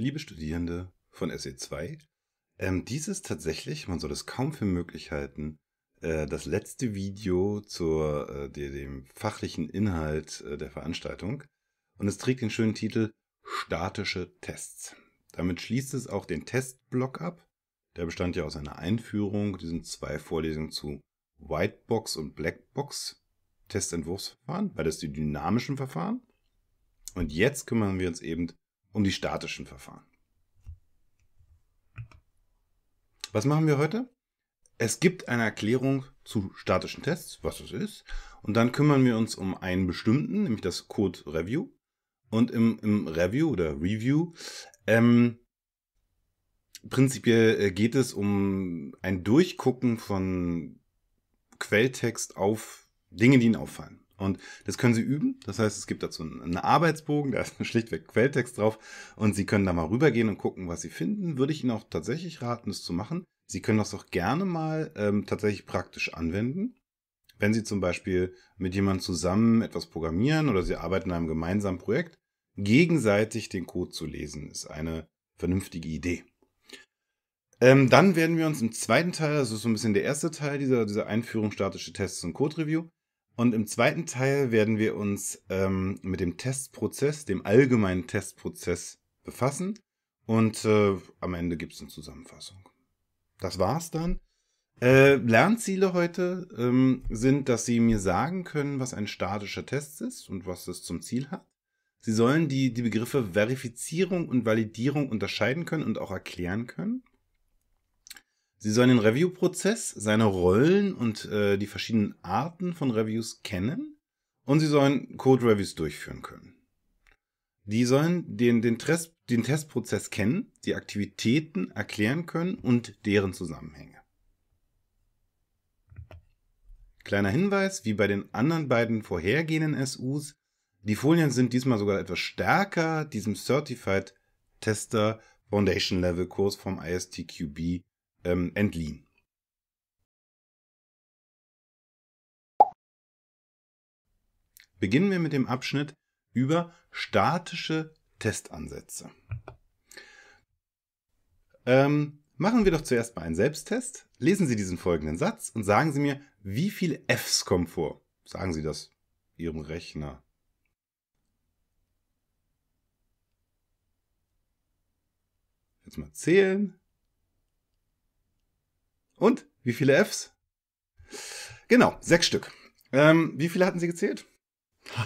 liebe Studierende von SE2, ähm, dies ist tatsächlich, man soll es kaum für möglich halten, äh, das letzte Video zu äh, dem fachlichen Inhalt äh, der Veranstaltung. Und es trägt den schönen Titel Statische Tests. Damit schließt es auch den Testblock ab. Der bestand ja aus einer Einführung, diesen zwei Vorlesungen zu Whitebox und Blackbox Testentwurfsverfahren, beides die dynamischen Verfahren. Und jetzt kümmern wir uns eben um die statischen Verfahren. Was machen wir heute? Es gibt eine Erklärung zu statischen Tests, was es ist, und dann kümmern wir uns um einen bestimmten, nämlich das Code Review. Und im, im Review oder Review ähm, prinzipiell äh, geht es um ein Durchgucken von Quelltext auf Dinge, die Ihnen auffallen. Und das können Sie üben. Das heißt, es gibt dazu einen Arbeitsbogen, da ist schlichtweg Quelltext drauf. Und Sie können da mal rübergehen und gucken, was Sie finden. Würde ich Ihnen auch tatsächlich raten, das zu machen. Sie können das auch gerne mal ähm, tatsächlich praktisch anwenden. Wenn Sie zum Beispiel mit jemandem zusammen etwas programmieren oder Sie arbeiten an einem gemeinsamen Projekt, gegenseitig den Code zu lesen, ist eine vernünftige Idee. Ähm, dann werden wir uns im zweiten Teil, das ist so ein bisschen der erste Teil dieser, dieser Einführung statische Tests und Code Review, und im zweiten Teil werden wir uns ähm, mit dem Testprozess, dem allgemeinen Testprozess befassen. Und äh, am Ende gibt es eine Zusammenfassung. Das war's dann. Äh, Lernziele heute ähm, sind, dass Sie mir sagen können, was ein statischer Test ist und was es zum Ziel hat. Sie sollen die, die Begriffe Verifizierung und Validierung unterscheiden können und auch erklären können. Sie sollen den Review-Prozess, seine Rollen und äh, die verschiedenen Arten von Reviews kennen und sie sollen Code-Reviews durchführen können. Die sollen den, den, Test, den Testprozess kennen, die Aktivitäten erklären können und deren Zusammenhänge. Kleiner Hinweis, wie bei den anderen beiden vorhergehenden SUs, die Folien sind diesmal sogar etwas stärker diesem Certified Tester Foundation Level Kurs vom ISTQB ähm, entliehen. Beginnen wir mit dem Abschnitt über statische Testansätze. Ähm, machen wir doch zuerst mal einen Selbsttest. Lesen Sie diesen folgenden Satz und sagen Sie mir, wie viele Fs kommen vor. Sagen Sie das Ihrem Rechner. Jetzt mal zählen. Und wie viele Fs? Genau, sechs Stück. Ähm, wie viele hatten Sie gezählt?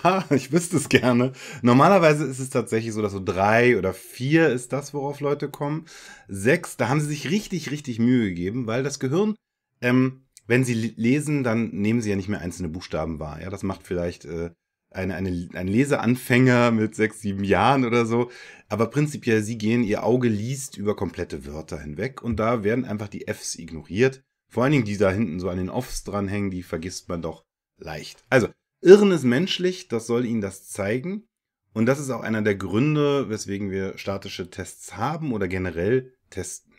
Haha, ich wüsste es gerne. Normalerweise ist es tatsächlich so, dass so drei oder vier ist das, worauf Leute kommen. Sechs, da haben sie sich richtig, richtig Mühe gegeben, weil das Gehirn, ähm, wenn sie lesen, dann nehmen sie ja nicht mehr einzelne Buchstaben wahr. Ja, das macht vielleicht äh, eine, eine, ein Leseanfänger mit sechs, sieben Jahren oder so. Aber prinzipiell, sie gehen, ihr Auge liest über komplette Wörter hinweg und da werden einfach die Fs ignoriert. Vor allen Dingen die da hinten so an den Offs dranhängen, die vergisst man doch leicht. Also, Irren ist menschlich, das soll Ihnen das zeigen. Und das ist auch einer der Gründe, weswegen wir statische Tests haben oder generell testen.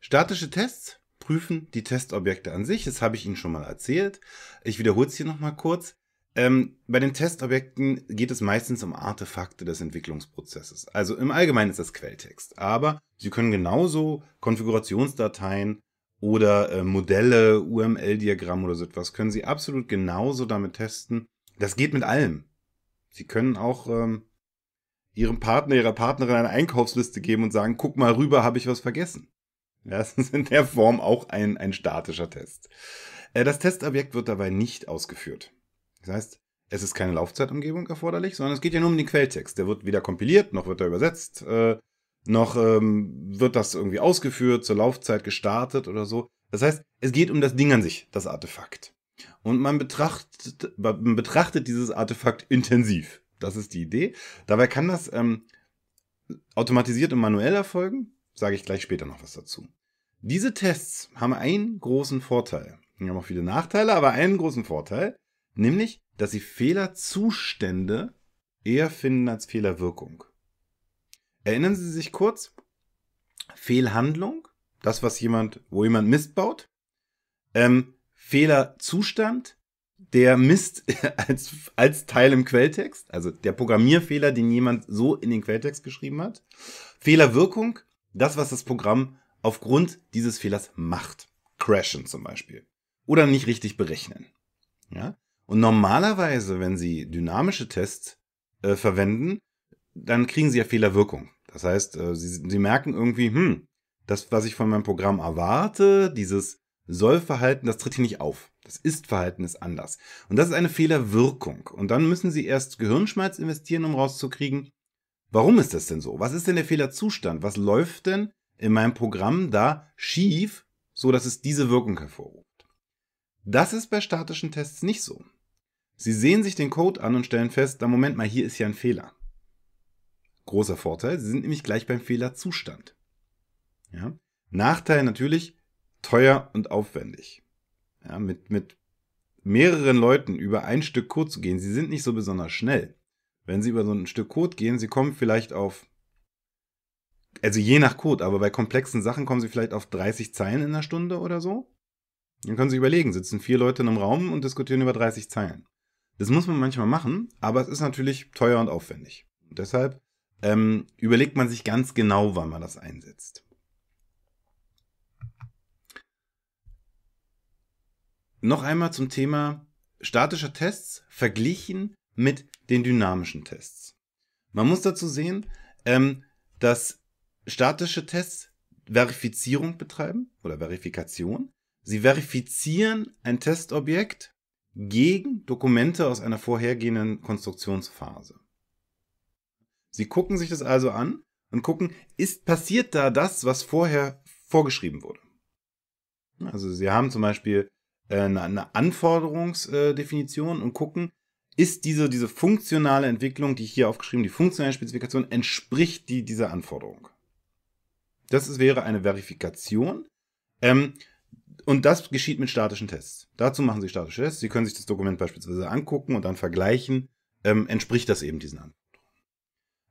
Statische Tests prüfen die Testobjekte an sich. Das habe ich Ihnen schon mal erzählt. Ich wiederhole es hier nochmal kurz. Ähm, bei den Testobjekten geht es meistens um Artefakte des Entwicklungsprozesses. Also im Allgemeinen ist das Quelltext. Aber Sie können genauso Konfigurationsdateien oder äh, Modelle, uml diagramme oder so etwas, können Sie absolut genauso damit testen. Das geht mit allem. Sie können auch ähm, Ihrem Partner, Ihrer Partnerin eine Einkaufsliste geben und sagen, guck mal rüber, habe ich was vergessen. Ja, das ist in der Form auch ein, ein statischer Test. Äh, das Testobjekt wird dabei nicht ausgeführt. Das heißt, es ist keine Laufzeitumgebung erforderlich, sondern es geht ja nur um den Quelltext. Der wird weder kompiliert, noch wird er übersetzt, äh, noch ähm, wird das irgendwie ausgeführt, zur Laufzeit gestartet oder so. Das heißt, es geht um das Ding an sich, das Artefakt. Und man betrachtet, man betrachtet dieses Artefakt intensiv. Das ist die Idee. Dabei kann das ähm, automatisiert und manuell erfolgen. Sage ich gleich später noch was dazu. Diese Tests haben einen großen Vorteil. Die haben auch viele Nachteile, aber einen großen Vorteil, nämlich, dass sie Fehlerzustände eher finden als Fehlerwirkung. Erinnern Sie sich kurz, Fehlhandlung, das, was jemand, wo jemand Mist baut, ähm, Fehlerzustand, der Mist als, als Teil im Quelltext, also der Programmierfehler, den jemand so in den Quelltext geschrieben hat, Fehlerwirkung, das, was das Programm aufgrund dieses Fehlers macht. Crashen zum Beispiel. Oder nicht richtig berechnen. Ja? Und normalerweise, wenn Sie dynamische Tests äh, verwenden, dann kriegen Sie ja Fehlerwirkung. Das heißt, äh, Sie, Sie merken irgendwie, hm, das, was ich von meinem Programm erwarte, dieses Sollverhalten, das tritt hier nicht auf. Das Ist-Verhalten ist anders. Und das ist eine Fehlerwirkung. Und dann müssen Sie erst Gehirnschmalz investieren, um rauszukriegen, Warum ist das denn so? Was ist denn der Fehlerzustand? Was läuft denn in meinem Programm da schief, so dass es diese Wirkung hervorruft? Das ist bei statischen Tests nicht so. Sie sehen sich den Code an und stellen fest, da Moment mal, hier ist ja ein Fehler. Großer Vorteil, sie sind nämlich gleich beim Fehlerzustand. Ja? Nachteil natürlich, teuer und aufwendig. Ja, mit, mit mehreren Leuten über ein Stück Code zu gehen, sie sind nicht so besonders schnell wenn Sie über so ein Stück Code gehen, Sie kommen vielleicht auf, also je nach Code, aber bei komplexen Sachen kommen Sie vielleicht auf 30 Zeilen in der Stunde oder so. Dann können Sie überlegen, sitzen vier Leute in einem Raum und diskutieren über 30 Zeilen. Das muss man manchmal machen, aber es ist natürlich teuer und aufwendig. Und deshalb ähm, überlegt man sich ganz genau, wann man das einsetzt. Noch einmal zum Thema statischer Tests verglichen mit den dynamischen Tests. Man muss dazu sehen, ähm, dass statische Tests Verifizierung betreiben oder Verifikation. Sie verifizieren ein Testobjekt gegen Dokumente aus einer vorhergehenden Konstruktionsphase. Sie gucken sich das also an und gucken, ist passiert da das, was vorher vorgeschrieben wurde? Also Sie haben zum Beispiel äh, eine, Anforderungsdefinition und gucken, ist diese, diese funktionale Entwicklung, die ich hier aufgeschrieben, die funktionale Spezifikation, entspricht die dieser Anforderung. Das ist, wäre eine Verifikation. Ähm, und das geschieht mit statischen Tests. Dazu machen Sie statische Tests. Sie können sich das Dokument beispielsweise angucken und dann vergleichen, ähm, entspricht das eben diesen Anforderungen.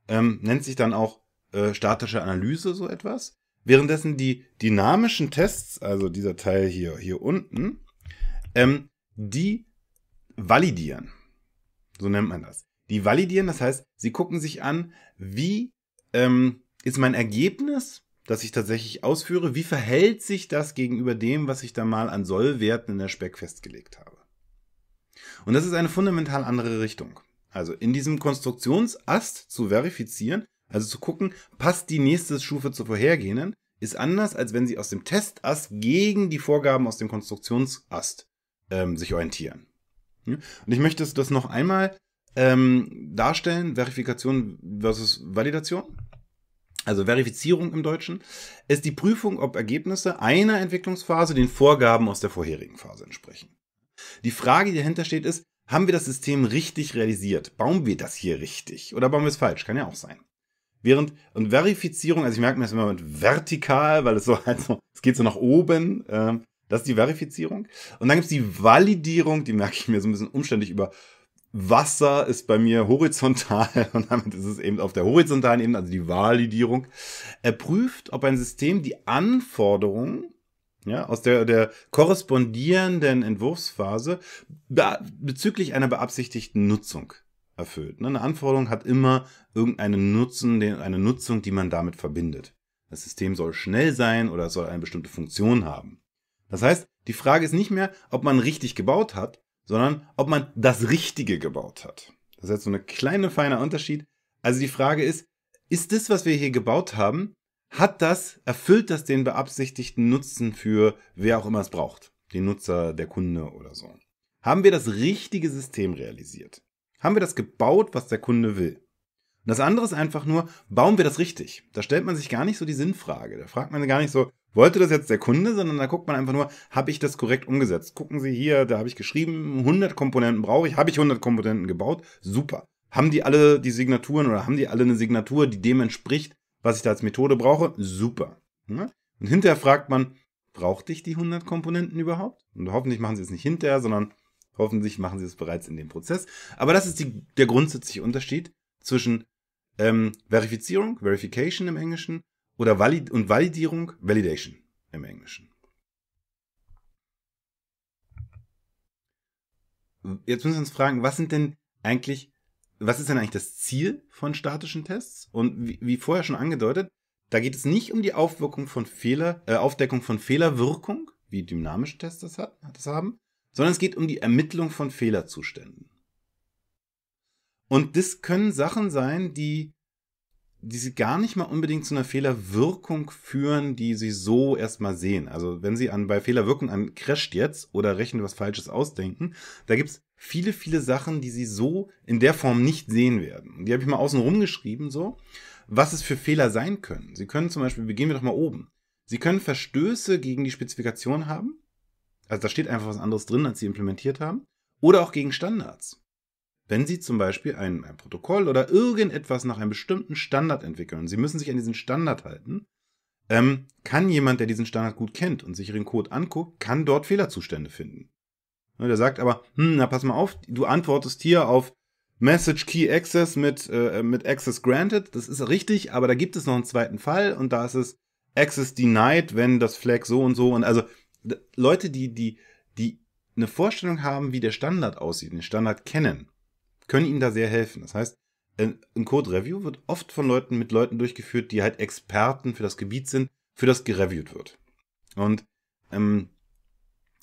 Ähm, nennt sich dann auch äh, statische Analyse so etwas. Währenddessen die dynamischen Tests, also dieser Teil hier, hier unten, ähm, die validieren. So nennt man das. Die validieren, das heißt, sie gucken sich an, wie ähm, ist mein Ergebnis, das ich tatsächlich ausführe, wie verhält sich das gegenüber dem, was ich da mal an Sollwerten in der Speck festgelegt habe. Und das ist eine fundamental andere Richtung. Also in diesem Konstruktionsast zu verifizieren, also zu gucken, passt die nächste Stufe zur vorhergehenden, ist anders, als wenn sie aus dem Testast gegen die Vorgaben aus dem Konstruktionsast ähm, sich orientieren. Hm? Und ich möchte das noch einmal ähm, darstellen, Verifikation versus Validation. Also Verifizierung im Deutschen ist die Prüfung, ob Ergebnisse einer Entwicklungsphase den Vorgaben aus der vorherigen Phase entsprechen. Die Frage, die dahinter steht, ist, haben wir das System richtig realisiert? Bauen wir das hier richtig? Oder bauen wir es falsch? Kann ja auch sein. Während, und Verifizierung, also ich merke mir das immer mit vertikal, weil es so halt so, es geht so nach oben. Ähm, das ist die Verifizierung. Und dann gibt's die Validierung, die merke ich mir so ein bisschen umständlich über. Wasser ist bei mir horizontal und damit ist es eben auf der horizontalen Ebene, also die Validierung. Er prüft, ob ein System die Anforderungen ja, aus der, der korrespondierenden Entwurfsphase be bezüglich einer beabsichtigten Nutzung erfüllt. Ne, eine Anforderung hat immer irgendeinen Nutzen, eine Nutzung, die man damit verbindet. Das System soll schnell sein oder es soll eine bestimmte Funktion haben. Das heißt, die Frage ist nicht mehr, ob man richtig gebaut hat, sondern ob man das Richtige gebaut hat. Das ist jetzt so ein kleiner feiner Unterschied. Also die Frage ist, ist das, was wir hier gebaut haben, hat das, erfüllt das den beabsichtigten Nutzen für wer auch immer es braucht? Den Nutzer, der Kunde oder so. Haben wir das richtige System realisiert? Haben wir das gebaut, was der Kunde will? Und das andere ist einfach nur, bauen wir das richtig? Da stellt man sich gar nicht so die Sinnfrage. Da fragt man gar nicht so, wollte das jetzt der Kunde, sondern da guckt man einfach nur, habe ich das korrekt umgesetzt? Gucken Sie hier, da habe ich geschrieben, 100 Komponenten brauche ich, habe ich 100 Komponenten gebaut? Super. Haben die alle die Signaturen oder haben die alle eine Signatur, die dem entspricht, was ich da als Methode brauche? Super. Ne? Und hinterher fragt man, brauchte ich die 100 Komponenten überhaupt? Und hoffentlich machen Sie es nicht hinterher, sondern hoffentlich machen Sie es bereits in dem Prozess. Aber das ist die, der grundsätzliche Unterschied zwischen ähm, Verifizierung, Verification im Englischen, oder Valid und Validierung, Validation im Englischen. Jetzt müssen wir uns fragen, was sind denn eigentlich, was ist denn eigentlich das Ziel von statischen Tests? Und wie, wie vorher schon angedeutet, da geht es nicht um die Aufwirkung von Fehler, äh, Aufdeckung von Fehlerwirkung, wie dynamische Tests das, hat, das haben, sondern es geht um die Ermittlung von Fehlerzuständen. Und das können Sachen sein, die, die sie gar nicht mal unbedingt zu einer Fehlerwirkung führen, die sie so erstmal sehen. Also wenn sie an bei Fehlerwirkung an crasht jetzt oder rechnen was Falsches ausdenken, da gibt es viele, viele Sachen, die sie so in der Form nicht sehen werden. Die habe ich mal außen rumgeschrieben, so, was es für Fehler sein können. Sie können zum Beispiel, beginnen wir doch mal oben. Sie können Verstöße gegen die Spezifikation haben. Also da steht einfach was anderes drin, als sie implementiert haben. Oder auch gegen Standards wenn Sie zum Beispiel ein, ein Protokoll oder irgendetwas nach einem bestimmten Standard entwickeln, und Sie müssen sich an diesen Standard halten, ähm, kann jemand, der diesen Standard gut kennt und sich Ihren Code anguckt, kann dort Fehlerzustände finden. Und ne, der sagt aber, hm, na pass mal auf, du antwortest hier auf Message Key Access mit, äh, mit Access Granted, das ist richtig, aber da gibt es noch einen zweiten Fall und da ist es Access Denied, wenn das Flag so und so und also Leute, die, die, die eine Vorstellung haben, wie der Standard aussieht, den Standard kennen, können ihnen da sehr helfen. Das heißt, ein Code-Review wird oft von Leuten mit Leuten durchgeführt, die halt Experten für das Gebiet sind, für das gereviewt wird. Und ähm,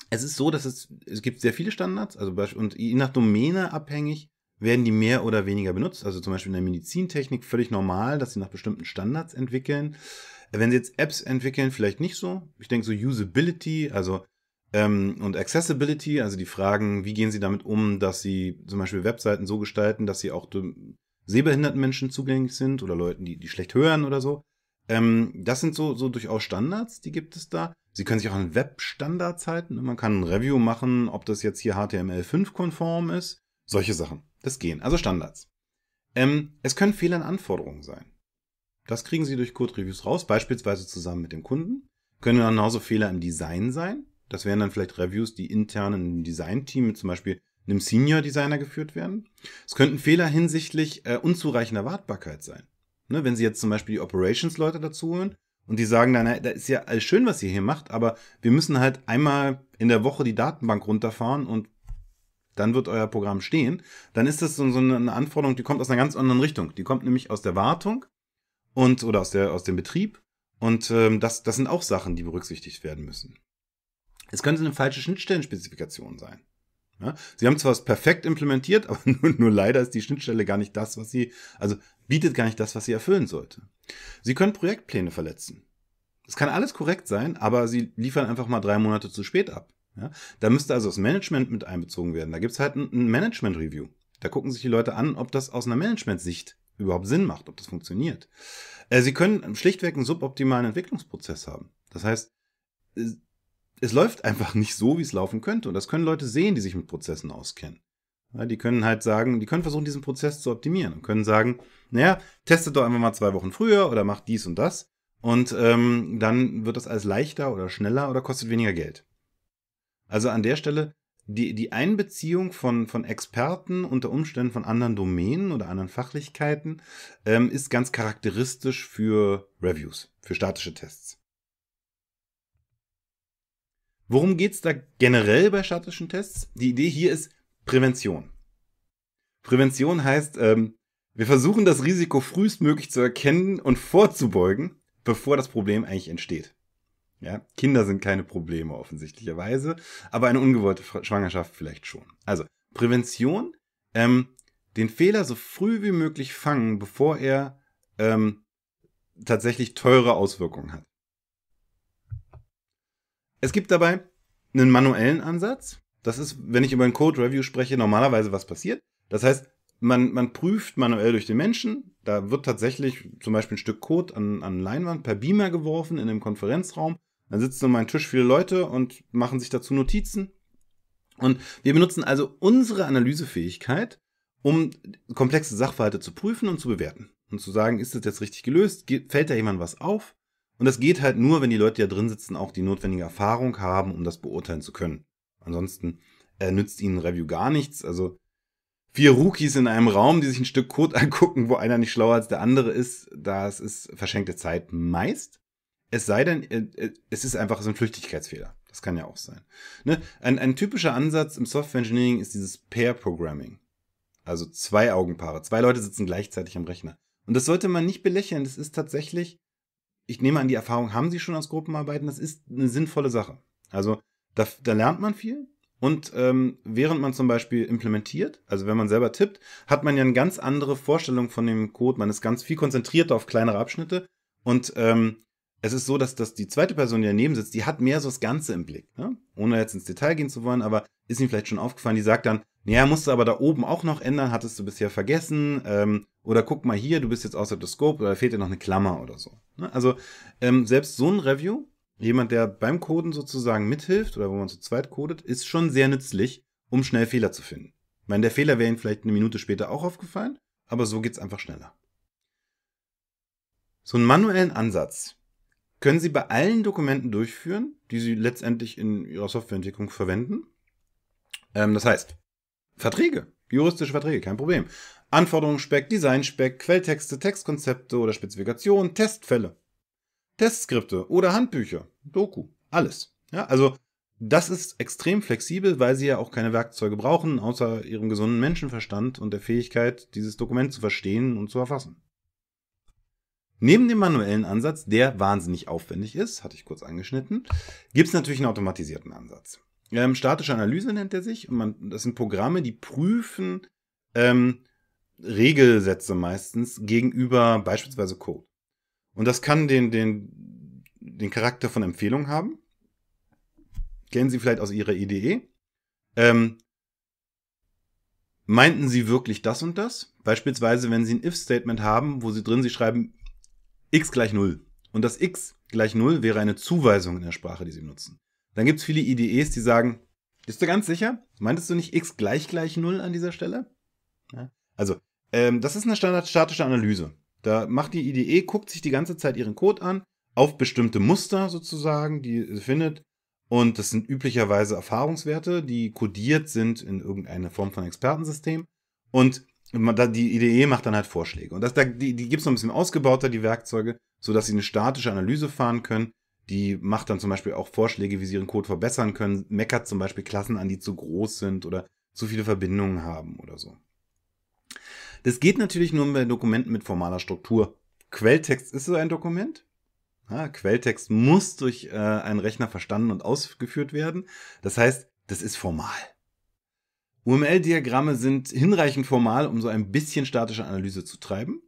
es ist so, dass es, es gibt sehr viele Standards, also und je nach Domäne abhängig werden die mehr oder weniger benutzt. Also zum Beispiel in der Medizintechnik völlig normal, dass sie nach bestimmten Standards entwickeln. Wenn sie jetzt Apps entwickeln, vielleicht nicht so. Ich denke so Usability, also ähm, und Accessibility, also die Fragen, wie gehen Sie damit um, dass Sie zum Beispiel Webseiten so gestalten, dass sie auch sehbehinderten Menschen zugänglich sind oder Leuten, die, die schlecht hören oder so. Ähm, das sind so, so durchaus Standards, die gibt es da. Sie können sich auch an Webstandards halten. Man kann ein Review machen, ob das jetzt hier HTML5-konform ist. Solche Sachen. Das gehen. Also Standards. Ähm, es können Fehler in Anforderungen sein. Das kriegen Sie durch Code-Reviews raus, beispielsweise zusammen mit dem Kunden. Können genauso Fehler im Design sein. Das wären dann vielleicht Reviews, die intern in einem Design-Team mit zum Beispiel einem Senior-Designer geführt werden. Es könnten Fehler hinsichtlich äh, unzureichender Wartbarkeit sein. Ne, wenn Sie jetzt zum Beispiel die Operations-Leute dazu holen und die sagen, dann, na, da ist ja alles schön, was ihr hier macht, aber wir müssen halt einmal in der Woche die Datenbank runterfahren und dann wird euer Programm stehen. Dann ist das so, so eine Anforderung, die kommt aus einer ganz anderen Richtung. Die kommt nämlich aus der Wartung und oder aus, der, aus dem Betrieb. Und ähm, das, das sind auch Sachen, die berücksichtigt werden müssen. Es könnte eine falsche Schnittstellenspezifikation sein. Ja? Sie haben zwar es perfekt implementiert, aber nur, nur leider ist die Schnittstelle gar nicht das, was sie, also bietet gar nicht das, was sie erfüllen sollte. Sie können Projektpläne verletzen. Es kann alles korrekt sein, aber sie liefern einfach mal drei Monate zu spät ab. Ja? Da müsste also das Management mit einbezogen werden. Da gibt es halt ein, ein Management-Review. Da gucken sich die Leute an, ob das aus einer Management-Sicht überhaupt Sinn macht, ob das funktioniert. Äh, sie können schlichtweg einen suboptimalen Entwicklungsprozess haben. Das heißt, äh, es läuft einfach nicht so, wie es laufen könnte. Und das können Leute sehen, die sich mit Prozessen auskennen. Ja, die können halt sagen, die können versuchen, diesen Prozess zu optimieren und können sagen, naja, testet doch einfach mal zwei Wochen früher oder macht dies und das. Und ähm, dann wird das alles leichter oder schneller oder kostet weniger Geld. Also an der Stelle die, die Einbeziehung von, von Experten unter Umständen von anderen Domänen oder anderen Fachlichkeiten ähm, ist ganz charakteristisch für Reviews, für statische Tests. Worum geht es da generell bei statischen Tests? Die Idee hier ist Prävention. Prävention heißt, ähm, wir versuchen das Risiko frühestmöglich zu erkennen und vorzubeugen, bevor das Problem eigentlich entsteht. Ja, Kinder sind keine Probleme offensichtlicherweise, aber eine ungewollte Schwangerschaft vielleicht schon. Also Prävention, ähm, den Fehler so früh wie möglich fangen, bevor er ähm, tatsächlich teure Auswirkungen hat. Es gibt dabei einen manuellen Ansatz. Das ist, wenn ich über ein Code Review spreche, normalerweise was passiert. Das heißt, man, man prüft manuell durch den Menschen. Da wird tatsächlich zum Beispiel ein Stück Code an, an Leinwand per Beamer geworfen in einem Konferenzraum. Dann sitzen um einen Tisch viele Leute und machen sich dazu Notizen. Und wir benutzen also unsere Analysefähigkeit, um komplexe Sachverhalte zu prüfen und zu bewerten. Und zu sagen, ist das jetzt richtig gelöst? Fällt da jemand was auf? Und das geht halt nur, wenn die Leute, die da drin sitzen, auch die notwendige Erfahrung haben, um das beurteilen zu können. Ansonsten äh, nützt ihnen Review gar nichts. Also vier Rookies in einem Raum, die sich ein Stück Code angucken, wo einer nicht schlauer als der andere ist, das ist verschenkte Zeit meist. Es sei denn, äh, äh, es ist einfach so ein Flüchtigkeitsfehler. Das kann ja auch sein. Ne? Ein, ein typischer Ansatz im Software Engineering ist dieses Pair Programming. Also zwei Augenpaare. Zwei Leute sitzen gleichzeitig am Rechner. Und das sollte man nicht belächeln. Das ist tatsächlich ich nehme an, die Erfahrung haben Sie schon aus Gruppenarbeiten. Das ist eine sinnvolle Sache. Also da, da lernt man viel. Und ähm, während man zum Beispiel implementiert, also wenn man selber tippt, hat man ja eine ganz andere Vorstellung von dem Code. Man ist ganz viel konzentrierter auf kleinere Abschnitte. Und ähm, es ist so, dass, dass die zweite Person, die daneben sitzt, die hat mehr so das Ganze im Blick. Ne? Ohne jetzt ins Detail gehen zu wollen, aber ist ihm vielleicht schon aufgefallen, die sagt dann, naja, musst du aber da oben auch noch ändern, hattest du bisher vergessen. Ähm, oder guck mal hier, du bist jetzt außer des Scope oder fehlt dir noch eine Klammer oder so. Ne? Also ähm, selbst so ein Review, jemand, der beim Coden sozusagen mithilft oder wo man zu zweit codet, ist schon sehr nützlich, um schnell Fehler zu finden. Ich meine, der Fehler wäre Ihnen vielleicht eine Minute später auch aufgefallen, aber so geht es einfach schneller. So einen manuellen Ansatz, können Sie bei allen Dokumenten durchführen, die Sie letztendlich in Ihrer Softwareentwicklung verwenden. Ähm, das heißt, Verträge, juristische Verträge, kein Problem. Anforderungsspeck, Designspeck, Quelltexte, Textkonzepte oder Spezifikationen, Testfälle, Testskripte oder Handbücher, Doku, alles. Ja, also das ist extrem flexibel, weil sie ja auch keine Werkzeuge brauchen, außer ihrem gesunden Menschenverstand und der Fähigkeit, dieses Dokument zu verstehen und zu erfassen. Neben dem manuellen Ansatz, der wahnsinnig aufwendig ist, hatte ich kurz angeschnitten, gibt es natürlich einen automatisierten Ansatz. Ähm, statische Analyse nennt er sich. Und man, das sind Programme, die prüfen ähm, Regelsätze meistens gegenüber beispielsweise Code. Und das kann den, den, den Charakter von Empfehlung haben. Kennen Sie vielleicht aus Ihrer IDE. Ähm, meinten Sie wirklich das und das? Beispielsweise, wenn Sie ein If-Statement haben, wo Sie drin, Sie schreiben, x gleich 0. Und das x gleich 0 wäre eine Zuweisung in der Sprache, die sie benutzen. Dann gibt es viele IDEs, die sagen, bist du ganz sicher? Meintest du nicht x gleich gleich 0 an dieser Stelle? Ja. Also, ähm, das ist eine standardstatische Analyse. Da macht die IDE, guckt sich die ganze Zeit ihren Code an, auf bestimmte Muster sozusagen, die sie findet. Und das sind üblicherweise Erfahrungswerte, die codiert sind in irgendeine Form von Expertensystem. Und man, da, die IDE macht dann halt Vorschläge. Und das, da, die, die gibt es noch ein bisschen ausgebauter, die Werkzeuge, sodass sie eine statische Analyse fahren können. Die macht dann zum Beispiel auch Vorschläge, wie sie ihren Code verbessern können, meckert zum Beispiel Klassen an, die zu groß sind oder zu viele Verbindungen haben oder so. Das geht natürlich nur bei Dokumenten mit formaler Struktur. Quelltext ist so ein Dokument. Ja, Quelltext muss durch äh, einen Rechner verstanden und ausgeführt werden. Das heißt, das ist formal. UML-Diagramme sind hinreichend formal, um so ein bisschen statische Analyse zu treiben.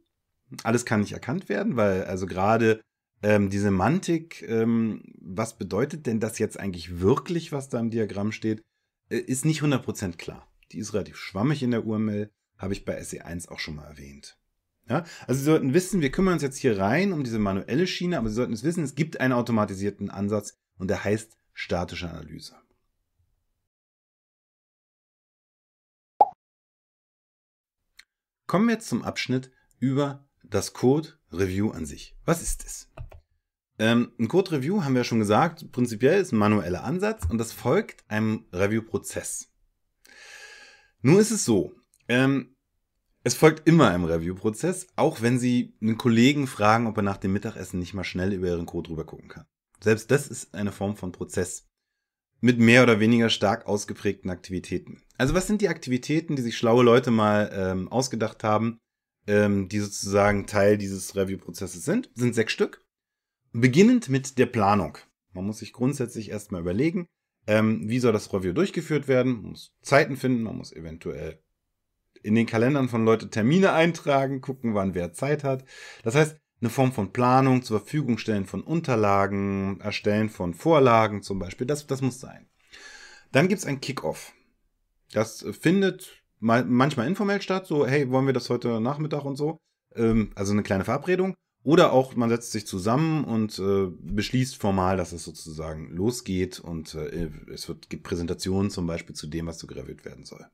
Alles kann nicht erkannt werden, weil also gerade ähm, die Semantik, ähm, was bedeutet denn das jetzt eigentlich wirklich, was da im Diagramm steht, äh, ist nicht 100% klar. Die ist relativ schwammig in der UML, habe ich bei SE1 auch schon mal erwähnt. Ja? Also Sie sollten wissen, wir kümmern uns jetzt hier rein um diese manuelle Schiene, aber Sie sollten es wissen, es gibt einen automatisierten Ansatz und der heißt statische Analyse. Kommen wir jetzt zum Abschnitt über das Code Review an sich. Was ist es? Ähm, ein Code Review haben wir schon gesagt, prinzipiell ist ein manueller Ansatz und das folgt einem Review-Prozess. Nun ist es so, ähm, es folgt immer einem Review-Prozess, auch wenn Sie einen Kollegen fragen, ob er nach dem Mittagessen nicht mal schnell über Ihren Code rüber gucken kann. Selbst das ist eine Form von Prozess mit mehr oder weniger stark ausgeprägten Aktivitäten. Also was sind die Aktivitäten, die sich schlaue Leute mal ähm, ausgedacht haben, ähm, die sozusagen Teil dieses Review-Prozesses sind? sind sechs Stück. Beginnend mit der Planung. Man muss sich grundsätzlich erstmal überlegen, ähm, wie soll das Review durchgeführt werden. Man muss Zeiten finden, man muss eventuell in den Kalendern von Leuten Termine eintragen, gucken, wann wer Zeit hat. Das heißt, eine Form von Planung, zur Verfügung stellen von Unterlagen, Erstellen von Vorlagen zum Beispiel. Das, das muss sein. Dann gibt's ein Kickoff. Das findet manchmal informell statt, so, hey, wollen wir das heute Nachmittag und so. Ähm, also eine kleine Verabredung. Oder auch, man setzt sich zusammen und äh, beschließt formal, dass es sozusagen losgeht und äh, es wird, gibt Präsentationen zum Beispiel zu dem, was so suggeriert werden soll.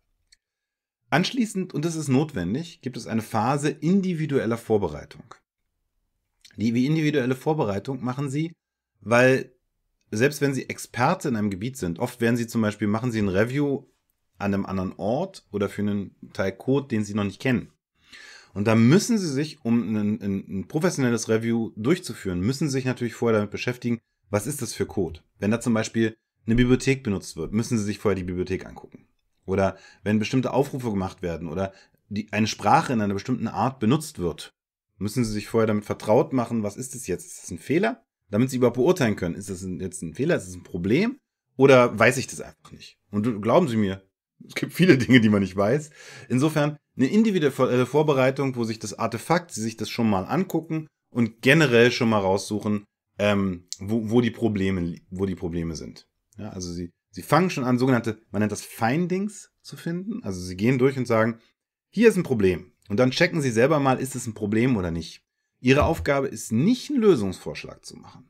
Anschließend, und das ist notwendig, gibt es eine Phase individueller Vorbereitung. Die individuelle Vorbereitung machen sie, weil selbst wenn sie Experte in einem Gebiet sind, oft werden sie zum Beispiel, machen sie ein Review an einem anderen Ort oder für einen Teil Code, den sie noch nicht kennen. Und da müssen sie sich, um ein, ein, professionelles Review durchzuführen, müssen sie sich natürlich vorher damit beschäftigen, was ist das für Code? Wenn da zum Beispiel eine Bibliothek benutzt wird, müssen sie sich vorher die Bibliothek angucken. Oder wenn bestimmte Aufrufe gemacht werden oder die, eine Sprache in einer bestimmten Art benutzt wird, müssen sie sich vorher damit vertraut machen, was ist das jetzt? Ist das ein Fehler? Damit sie überhaupt beurteilen können, ist das jetzt ein Fehler, ist das ein Problem? Oder weiß ich das einfach nicht? Und glauben Sie mir, es gibt viele Dinge, die man nicht weiß. Insofern eine individuelle äh, Vorbereitung, wo sich das Artefakt, sie sich das schon mal angucken und generell schon mal raussuchen, ähm, wo, wo, die Probleme, wo die Probleme sind. Ja, also sie, sie fangen schon an, sogenannte, man nennt das Findings zu finden. Also sie gehen durch und sagen, hier ist ein Problem. Und dann checken Sie selber mal, ist es ein Problem oder nicht. Ihre Aufgabe ist nicht, einen Lösungsvorschlag zu machen.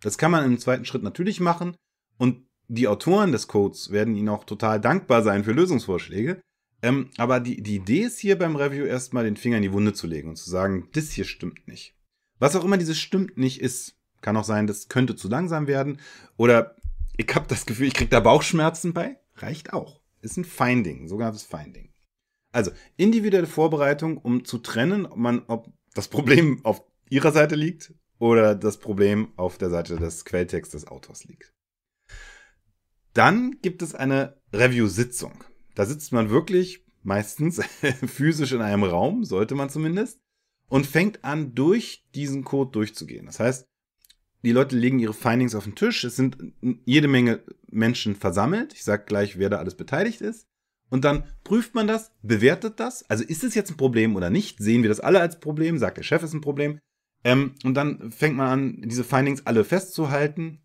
Das kann man im zweiten Schritt natürlich machen und die Autoren des Codes werden Ihnen auch total dankbar sein für Lösungsvorschläge. Ähm, aber die, die Idee ist hier beim Review erstmal den Finger in die Wunde zu legen und zu sagen, das hier stimmt nicht. Was auch immer dieses stimmt nicht ist, kann auch sein, das könnte zu langsam werden oder ich habe das Gefühl, ich kriege da Bauchschmerzen bei. Reicht auch. Ist ein Finding, sogar das Finding. Also individuelle Vorbereitung, um zu trennen, ob, man, ob das Problem auf ihrer Seite liegt oder das Problem auf der Seite des Quelltextes des Autors liegt. Dann gibt es eine Review-Sitzung. Da sitzt man wirklich meistens physisch in einem Raum, sollte man zumindest, und fängt an, durch diesen Code durchzugehen. Das heißt, die Leute legen ihre Findings auf den Tisch. Es sind jede Menge Menschen versammelt. Ich sage gleich, wer da alles beteiligt ist. Und dann prüft man das, bewertet das. Also ist es jetzt ein Problem oder nicht? Sehen wir das alle als Problem? Sagt der Chef, ist ein Problem. Ähm, und dann fängt man an, diese Findings alle festzuhalten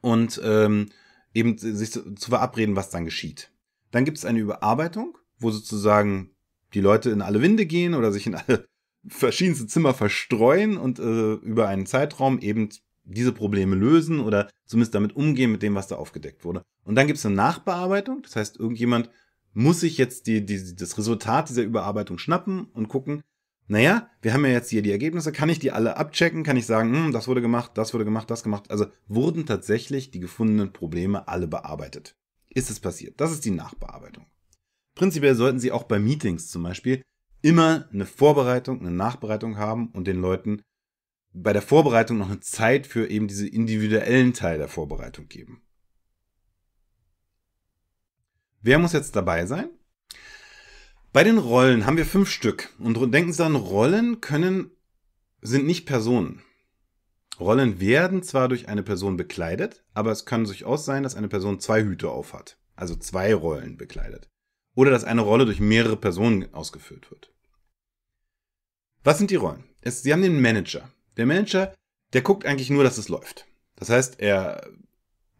und ähm, eben sich zu, zu verabreden, was dann geschieht. Dann gibt es eine Überarbeitung, wo sozusagen die Leute in alle Winde gehen oder sich in alle verschiedenste Zimmer verstreuen und äh, über einen Zeitraum eben diese Probleme lösen oder zumindest damit umgehen mit dem, was da aufgedeckt wurde. Und dann gibt es eine Nachbearbeitung, das heißt, irgendjemand muss ich jetzt die, die, das Resultat dieser Überarbeitung schnappen und gucken, naja, wir haben ja jetzt hier die Ergebnisse, kann ich die alle abchecken, kann ich sagen, hm, das wurde gemacht, das wurde gemacht, das gemacht. Also wurden tatsächlich die gefundenen Probleme alle bearbeitet. Ist es passiert? Das ist die Nachbearbeitung. Prinzipiell sollten Sie auch bei Meetings zum Beispiel immer eine Vorbereitung, eine Nachbereitung haben und den Leuten bei der Vorbereitung noch eine Zeit für eben diese individuellen Teil der Vorbereitung geben. Wer muss jetzt dabei sein? Bei den Rollen haben wir fünf Stück. Und denken Sie an, Rollen können, sind nicht Personen. Rollen werden zwar durch eine Person bekleidet, aber es kann durchaus sein, dass eine Person zwei Hüte aufhat. Also zwei Rollen bekleidet. Oder dass eine Rolle durch mehrere Personen ausgefüllt wird. Was sind die Rollen? Es, Sie haben den Manager. Der Manager, der guckt eigentlich nur, dass es läuft. Das heißt, er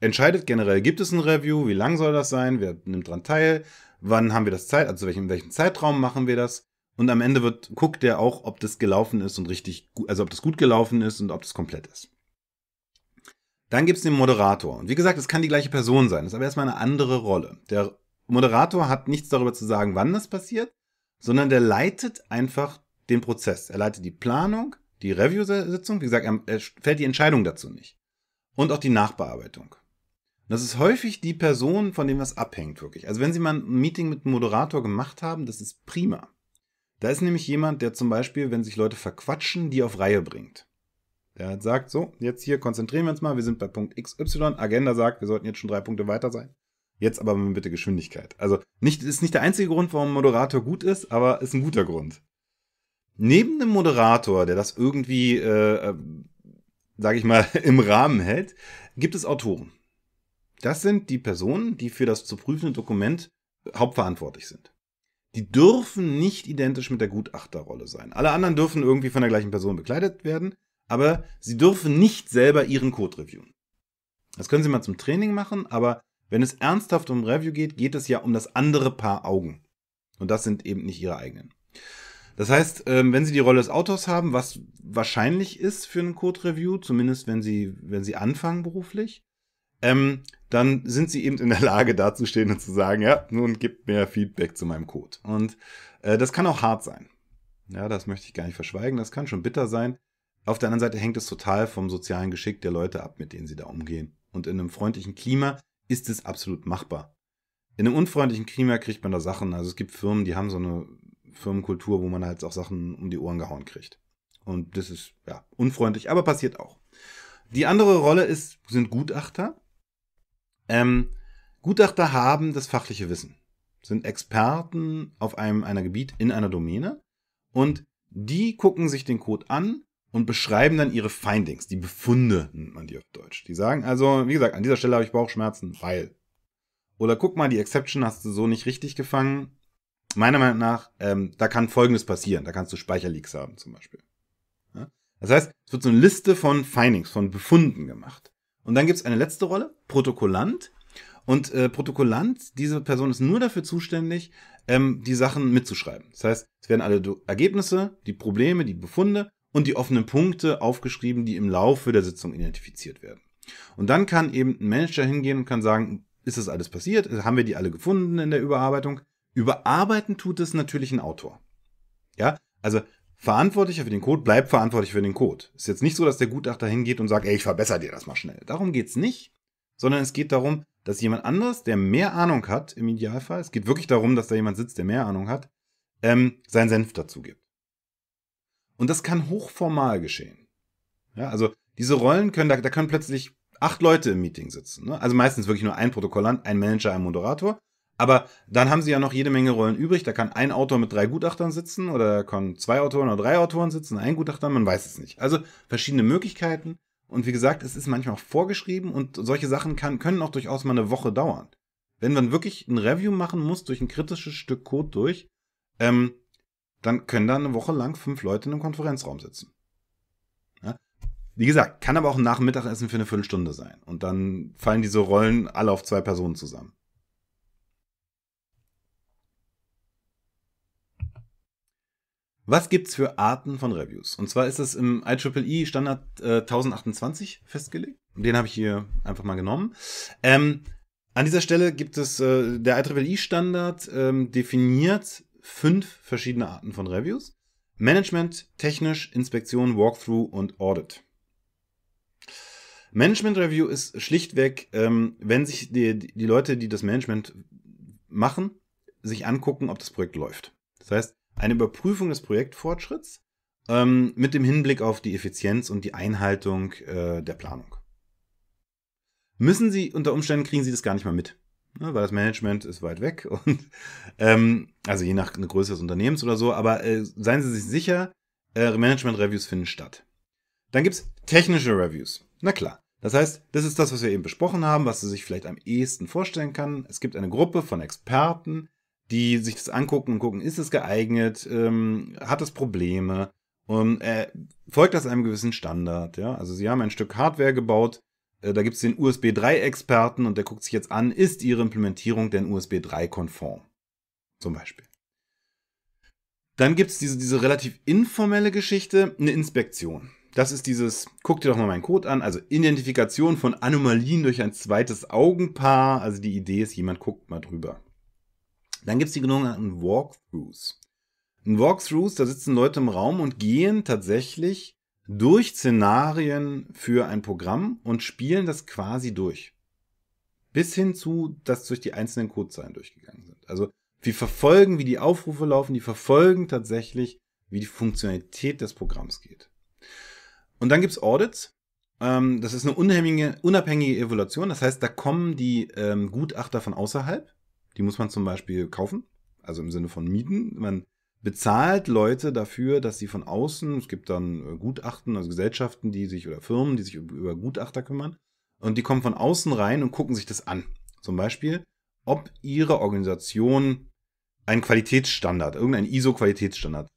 entscheidet generell, gibt es ein Review, wie lang soll das sein, wer nimmt dran teil, wann haben wir das Zeit, also welchen, in welchem Zeitraum machen wir das. Und am Ende wird, guckt er auch, ob das gelaufen ist und richtig, also ob das gut gelaufen ist und ob das komplett ist. Dann gibt es den Moderator. Und wie gesagt, es kann die gleiche Person sein, das ist aber erstmal eine andere Rolle. Der Moderator hat nichts darüber zu sagen, wann das passiert, sondern der leitet einfach den Prozess. Er leitet die Planung, die Review-Sitzung, wie gesagt, er fällt die Entscheidung dazu nicht. Und auch die Nachbearbeitung. Das ist häufig die Person, von dem das abhängt, wirklich. Also wenn Sie mal ein Meeting mit einem Moderator gemacht haben, das ist prima. Da ist nämlich jemand, der zum Beispiel, wenn sich Leute verquatschen, die auf Reihe bringt. Der sagt, so, jetzt hier konzentrieren wir uns mal, wir sind bei Punkt XY, Agenda sagt, wir sollten jetzt schon drei Punkte weiter sein. Jetzt aber mit bitte Geschwindigkeit. Also nicht, ist nicht der einzige Grund, warum ein Moderator gut ist, aber ist ein guter Grund. Neben dem Moderator, der das irgendwie, äh, äh sage ich mal, im Rahmen hält, gibt es Autoren. Das sind die Personen, die für das zu prüfende Dokument hauptverantwortlich sind. Die dürfen nicht identisch mit der Gutachterrolle sein. Alle anderen dürfen irgendwie von der gleichen Person bekleidet werden, aber sie dürfen nicht selber ihren Code reviewen. Das können sie mal zum Training machen, aber wenn es ernsthaft um Review geht, geht es ja um das andere Paar Augen. Und das sind eben nicht ihre eigenen. Das heißt, ähm, wenn sie die Rolle des Autors haben, was wahrscheinlich ist für einen Code-Review, zumindest wenn sie, wenn sie anfangen beruflich, ähm, dann sind sie eben in der Lage dazustehen und zu sagen, ja, nun gibt mir Feedback zu meinem Code. Und äh, das kann auch hart sein. Ja, das möchte ich gar nicht verschweigen. Das kann schon bitter sein. Auf der anderen Seite hängt es total vom sozialen Geschick der Leute ab, mit denen sie da umgehen. Und in einem freundlichen Klima ist es absolut machbar. In einem unfreundlichen Klima kriegt man da Sachen. Also es gibt Firmen, die haben so eine Firmenkultur, wo man halt auch Sachen um die Ohren gehauen kriegt. Und das ist ja unfreundlich, aber passiert auch. Die andere Rolle ist, sind Gutachter. Ähm, Gutachter haben das fachliche Wissen, sind Experten auf einem einer Gebiet in einer Domäne und die gucken sich den Code an und beschreiben dann ihre Findings, die Befunde nennt man die auf Deutsch. Die sagen also, wie gesagt, an dieser Stelle habe ich Bauchschmerzen, weil. Oder guck mal, die Exception hast du so nicht richtig gefangen. Meiner Meinung nach, ähm, da kann Folgendes passieren. Da kannst du Speicherleaks haben zum Beispiel. Ja? Das heißt, es wird so eine Liste von Findings, von Befunden gemacht. Und dann gibt es eine letzte Rolle, Protokollant. Und äh, Protokollant, diese Person ist nur dafür zuständig, ähm, die Sachen mitzuschreiben. Das heißt, es werden alle Ergebnisse, die Probleme, die Befunde und die offenen Punkte aufgeschrieben, die im Laufe der Sitzung identifiziert werden. Und dann kann eben ein Manager hingehen und kann sagen, ist das alles passiert? Haben wir die alle gefunden in der Überarbeitung? Überarbeiten tut es natürlich ein Autor. Ja, also Verantwortlicher für den Code bleibt verantwortlich für den Code. Ist jetzt nicht so, dass der Gutachter hingeht und sagt, ey, ich verbessere dir das mal schnell. Darum geht es nicht, sondern es geht darum, dass jemand anders, der mehr Ahnung hat, im Idealfall, es geht wirklich darum, dass da jemand sitzt, der mehr Ahnung hat, ähm, seinen Senf dazu gibt. Und das kann hochformal geschehen. Ja, also diese Rollen können, da, da können plötzlich acht Leute im Meeting sitzen. Ne? Also meistens wirklich nur ein Protokollant, ein Manager, ein Moderator. Aber dann haben sie ja noch jede Menge Rollen übrig. Da kann ein Autor mit drei Gutachtern sitzen oder kann zwei Autoren oder drei Autoren sitzen, ein Gutachter, man weiß es nicht. Also verschiedene Möglichkeiten. Und wie gesagt, es ist manchmal auch vorgeschrieben und solche Sachen kann, können auch durchaus mal eine Woche dauern. Wenn man wirklich ein Review machen muss durch ein kritisches Stück Code durch, ähm, dann können da eine Woche lang fünf Leute in einem Konferenzraum sitzen. Ja? Wie gesagt, kann aber auch nach dem Mittagessen für eine Viertelstunde sein. Und dann fallen diese Rollen alle auf zwei Personen zusammen. Was gibt's für Arten von Reviews? Und zwar ist das im IEEE e Standard äh, 1028 festgelegt. Den habe ich hier einfach mal genommen. Ähm, an dieser Stelle gibt es, äh, der IEEE e Standard ähm, definiert fünf verschiedene Arten von Reviews. Management, technisch, Inspektion, Walkthrough und Audit. Management Review ist schlichtweg, ähm, wenn sich die, die Leute, die das Management machen, sich angucken, ob das Projekt läuft. Das heißt, eine Überprüfung des Projektfortschritts ähm, mit dem Hinblick auf die Effizienz und die Einhaltung äh, der Planung. Müssen Sie, unter Umständen kriegen Sie das gar nicht mal mit, ne, weil das Management ist weit weg und ähm, also je nach Größe des Unternehmens oder so, aber äh, seien Sie sich sicher, äh, Management-Reviews finden statt. Dann gibt es technische Reviews. Na klar. Das heißt, das ist das, was wir eben besprochen haben, was Sie sich vielleicht am ehesten vorstellen kann. Es gibt eine Gruppe von Experten, die sich das angucken und gucken, ist es geeignet, ähm, hat es Probleme und ähm, äh, folgt das einem gewissen Standard. Ja? Also sie haben ein Stück Hardware gebaut, äh, da gibt es den USB 3-Experten und der guckt sich jetzt an, ist ihre Implementierung denn USB 3-konform? Zum Beispiel. Dann gibt es diese, diese relativ informelle Geschichte, eine Inspektion. Das ist dieses, guck dir doch mal meinen Code an, also Identifikation von Anomalien durch ein zweites Augenpaar. Also die Idee ist, jemand guckt mal drüber. Dann gibt es die sogenannten Walkthroughs. In Walkthroughs, da sitzen Leute im Raum und gehen tatsächlich durch Szenarien für ein Programm und spielen das quasi durch. Bis hin zu, dass durch die einzelnen Codezeilen durchgegangen sind. Also wir verfolgen, wie die Aufrufe laufen, die verfolgen tatsächlich, wie die Funktionalität des Programms geht. Und dann gibt's Audits. Ähm, das ist eine unabhängige, unabhängige Evaluation. Das heißt, da kommen die ähm, Gutachter von außerhalb die muss man zum Beispiel kaufen, also im Sinne von mieten. Man bezahlt Leute dafür, dass sie von außen, es gibt dann äh, Gutachten, also Gesellschaften, die sich oder Firmen, die sich über Gutachter kümmern, und die kommen von außen rein und gucken sich das an. Zum Beispiel, ob ihre Organisation einen Qualitätsstandard, irgendeinen ISO-Qualitätsstandard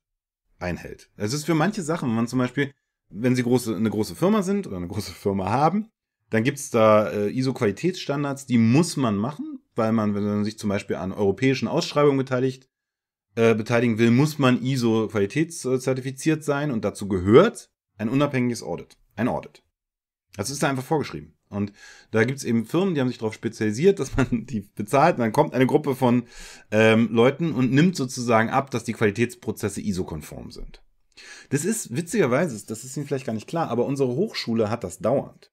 einhält. Es ist für manche Sachen, wenn man zum Beispiel, wenn sie große, eine große Firma sind oder eine große Firma haben, dann gibt es da äh, ISO-Qualitätsstandards, die muss man machen weil man, wenn man sich zum Beispiel an europäischen Ausschreibungen beteiligt, äh, beteiligen will, muss man ISO-qualitätszertifiziert sein und dazu gehört ein unabhängiges Audit, ein Audit. Das ist da einfach vorgeschrieben. Und da gibt es eben Firmen, die haben sich darauf spezialisiert, dass man die bezahlt. Und dann kommt eine Gruppe von ähm, Leuten und nimmt sozusagen ab, dass die Qualitätsprozesse ISO-konform sind. Das ist witzigerweise, das ist Ihnen vielleicht gar nicht klar, aber unsere Hochschule hat das dauernd.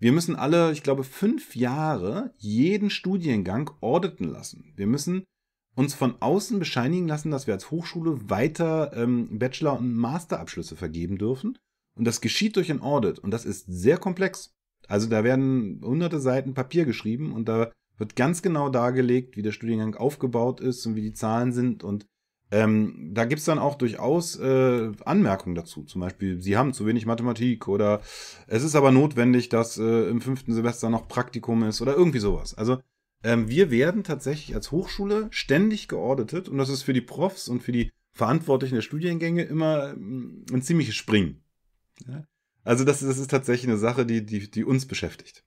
Wir müssen alle, ich glaube, fünf Jahre jeden Studiengang auditen lassen. Wir müssen uns von außen bescheinigen lassen, dass wir als Hochschule weiter ähm, Bachelor- und Masterabschlüsse vergeben dürfen. Und das geschieht durch ein Audit. Und das ist sehr komplex. Also da werden hunderte Seiten Papier geschrieben und da wird ganz genau dargelegt, wie der Studiengang aufgebaut ist und wie die Zahlen sind und ähm, da es dann auch durchaus äh, Anmerkungen dazu. Zum Beispiel, sie haben zu wenig Mathematik oder es ist aber notwendig, dass äh, im fünften Semester noch Praktikum ist oder irgendwie sowas. Also ähm, wir werden tatsächlich als Hochschule ständig geordnet und das ist für die Profs und für die Verantwortlichen der Studiengänge immer mm, ein ziemliches Springen. Ja? Also das, das ist tatsächlich eine Sache, die, die, die uns beschäftigt.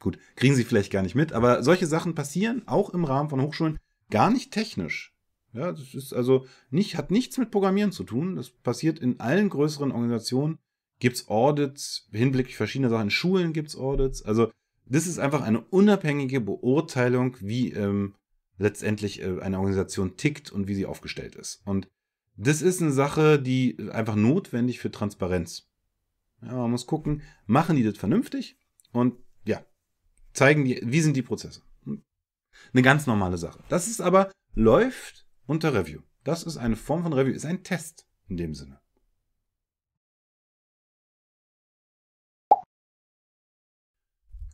Gut, kriegen Sie vielleicht gar nicht mit, aber solche Sachen passieren auch im Rahmen von Hochschulen gar nicht technisch ja, das ist also nicht, hat nichts mit Programmieren zu tun. Das passiert in allen größeren Organisationen. Gibt es Audits, hinblicklich verschiedener Sachen. In Schulen gibt es Audits. Also, das ist einfach eine unabhängige Beurteilung, wie ähm, letztendlich äh, eine Organisation tickt und wie sie aufgestellt ist. Und das ist eine Sache, die einfach notwendig für Transparenz. Ja, man muss gucken, machen die das vernünftig und ja, zeigen die, wie sind die Prozesse. Hm. Eine ganz normale Sache. Das ist aber, läuft unter Review. Das ist eine Form von Review, ist ein Test in dem Sinne.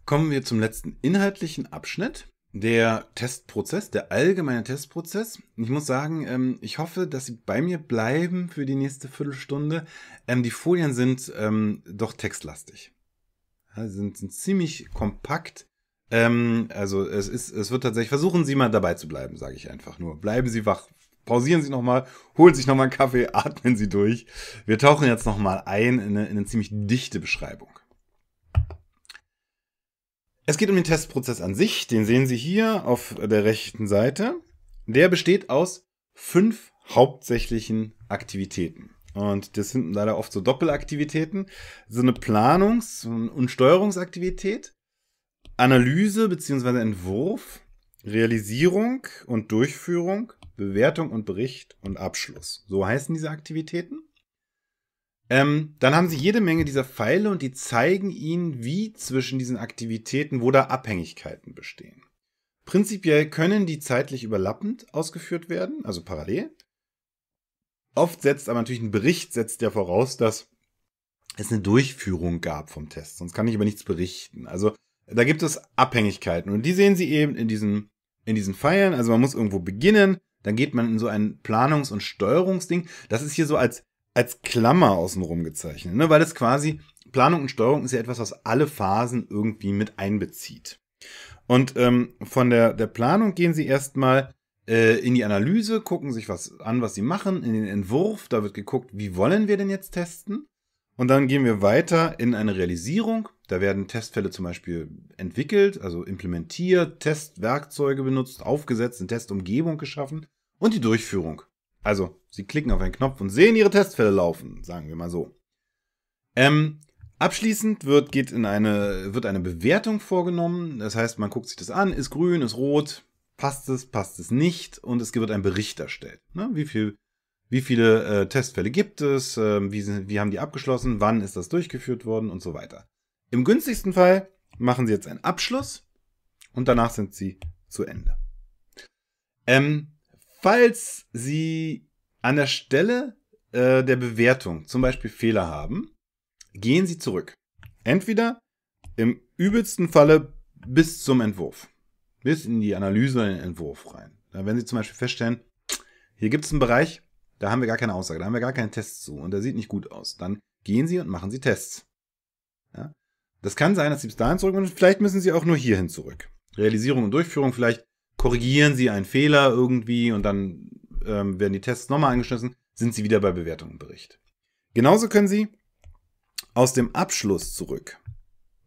Kommen wir zum letzten inhaltlichen Abschnitt. Der Testprozess, der allgemeine Testprozess. Ich muss sagen, ähm, ich hoffe, dass Sie bei mir bleiben für die nächste Viertelstunde. Ähm, die Folien sind ähm, doch textlastig. Sie sind ziemlich kompakt ähm, also es ist, es wird tatsächlich, versuchen Sie mal dabei zu bleiben, sage ich einfach nur. Bleiben Sie wach, pausieren Sie nochmal, holen sich nochmal einen Kaffee, atmen Sie durch. Wir tauchen jetzt nochmal ein in eine, in eine ziemlich dichte Beschreibung. Es geht um den Testprozess an sich, den sehen Sie hier auf der rechten Seite. Der besteht aus fünf hauptsächlichen Aktivitäten. Und das sind leider oft so Doppelaktivitäten. So eine Planungs- und Steuerungsaktivität, Analyse bzw. Entwurf, Realisierung und Durchführung, Bewertung und Bericht und Abschluss. So heißen diese Aktivitäten. Ähm, dann haben Sie jede Menge dieser Pfeile und die zeigen Ihnen, wie zwischen diesen Aktivitäten, wo da Abhängigkeiten bestehen. Prinzipiell können die zeitlich überlappend ausgeführt werden, also parallel. Oft setzt aber natürlich ein Bericht, setzt ja voraus, dass es eine Durchführung gab vom Test, sonst kann ich über nichts berichten. Also da gibt es Abhängigkeiten. Und die sehen Sie eben in diesen, in diesen Pfeilen. Also man muss irgendwo beginnen, dann geht man in so ein Planungs- und Steuerungsding. Das ist hier so als, als Klammer außenrum gezeichnet, ne? weil das quasi, Planung und Steuerung ist ja etwas, was alle Phasen irgendwie mit einbezieht. Und ähm, von der, der Planung gehen Sie erstmal äh, in die Analyse, gucken sich was an, was Sie machen, in den Entwurf, da wird geguckt, wie wollen wir denn jetzt testen? Und dann gehen wir weiter in eine Realisierung. Da werden Testfälle zum Beispiel entwickelt, also implementiert, Testwerkzeuge benutzt, aufgesetzt, eine Testumgebung geschaffen und die Durchführung. Also, Sie klicken auf einen Knopf und sehen Ihre Testfälle laufen, sagen wir mal so. Ähm, abschließend wird, geht in eine, wird eine Bewertung vorgenommen. Das heißt, man guckt sich das an, ist grün, ist rot, passt es, passt es nicht und es wird ein Bericht erstellt. Ne? Wie viel wie viele äh, Testfälle gibt es, äh, wie, wie haben die abgeschlossen, wann ist das durchgeführt worden und so weiter. Im günstigsten Fall machen sie jetzt einen Abschluss und danach sind sie zu Ende. Ähm, falls sie an der Stelle äh, der Bewertung zum Beispiel Fehler haben, gehen sie zurück. Entweder im übelsten Falle bis zum Entwurf, bis in die Analyse in den Entwurf rein. Wenn Sie zum Beispiel feststellen, hier gibt es einen Bereich, da haben wir gar keine Aussage, da haben wir gar keinen Test zu und der sieht nicht gut aus. Dann gehen Sie und machen Sie Tests. Ja? Das kann sein, dass Sie bis dahin zurück und vielleicht müssen Sie auch nur hierhin zurück. Realisierung und Durchführung, vielleicht korrigieren Sie einen Fehler irgendwie und dann ähm, werden die Tests nochmal angeschlossen, sind Sie wieder bei Bewertung und Bericht. Genauso können Sie aus dem Abschluss zurück.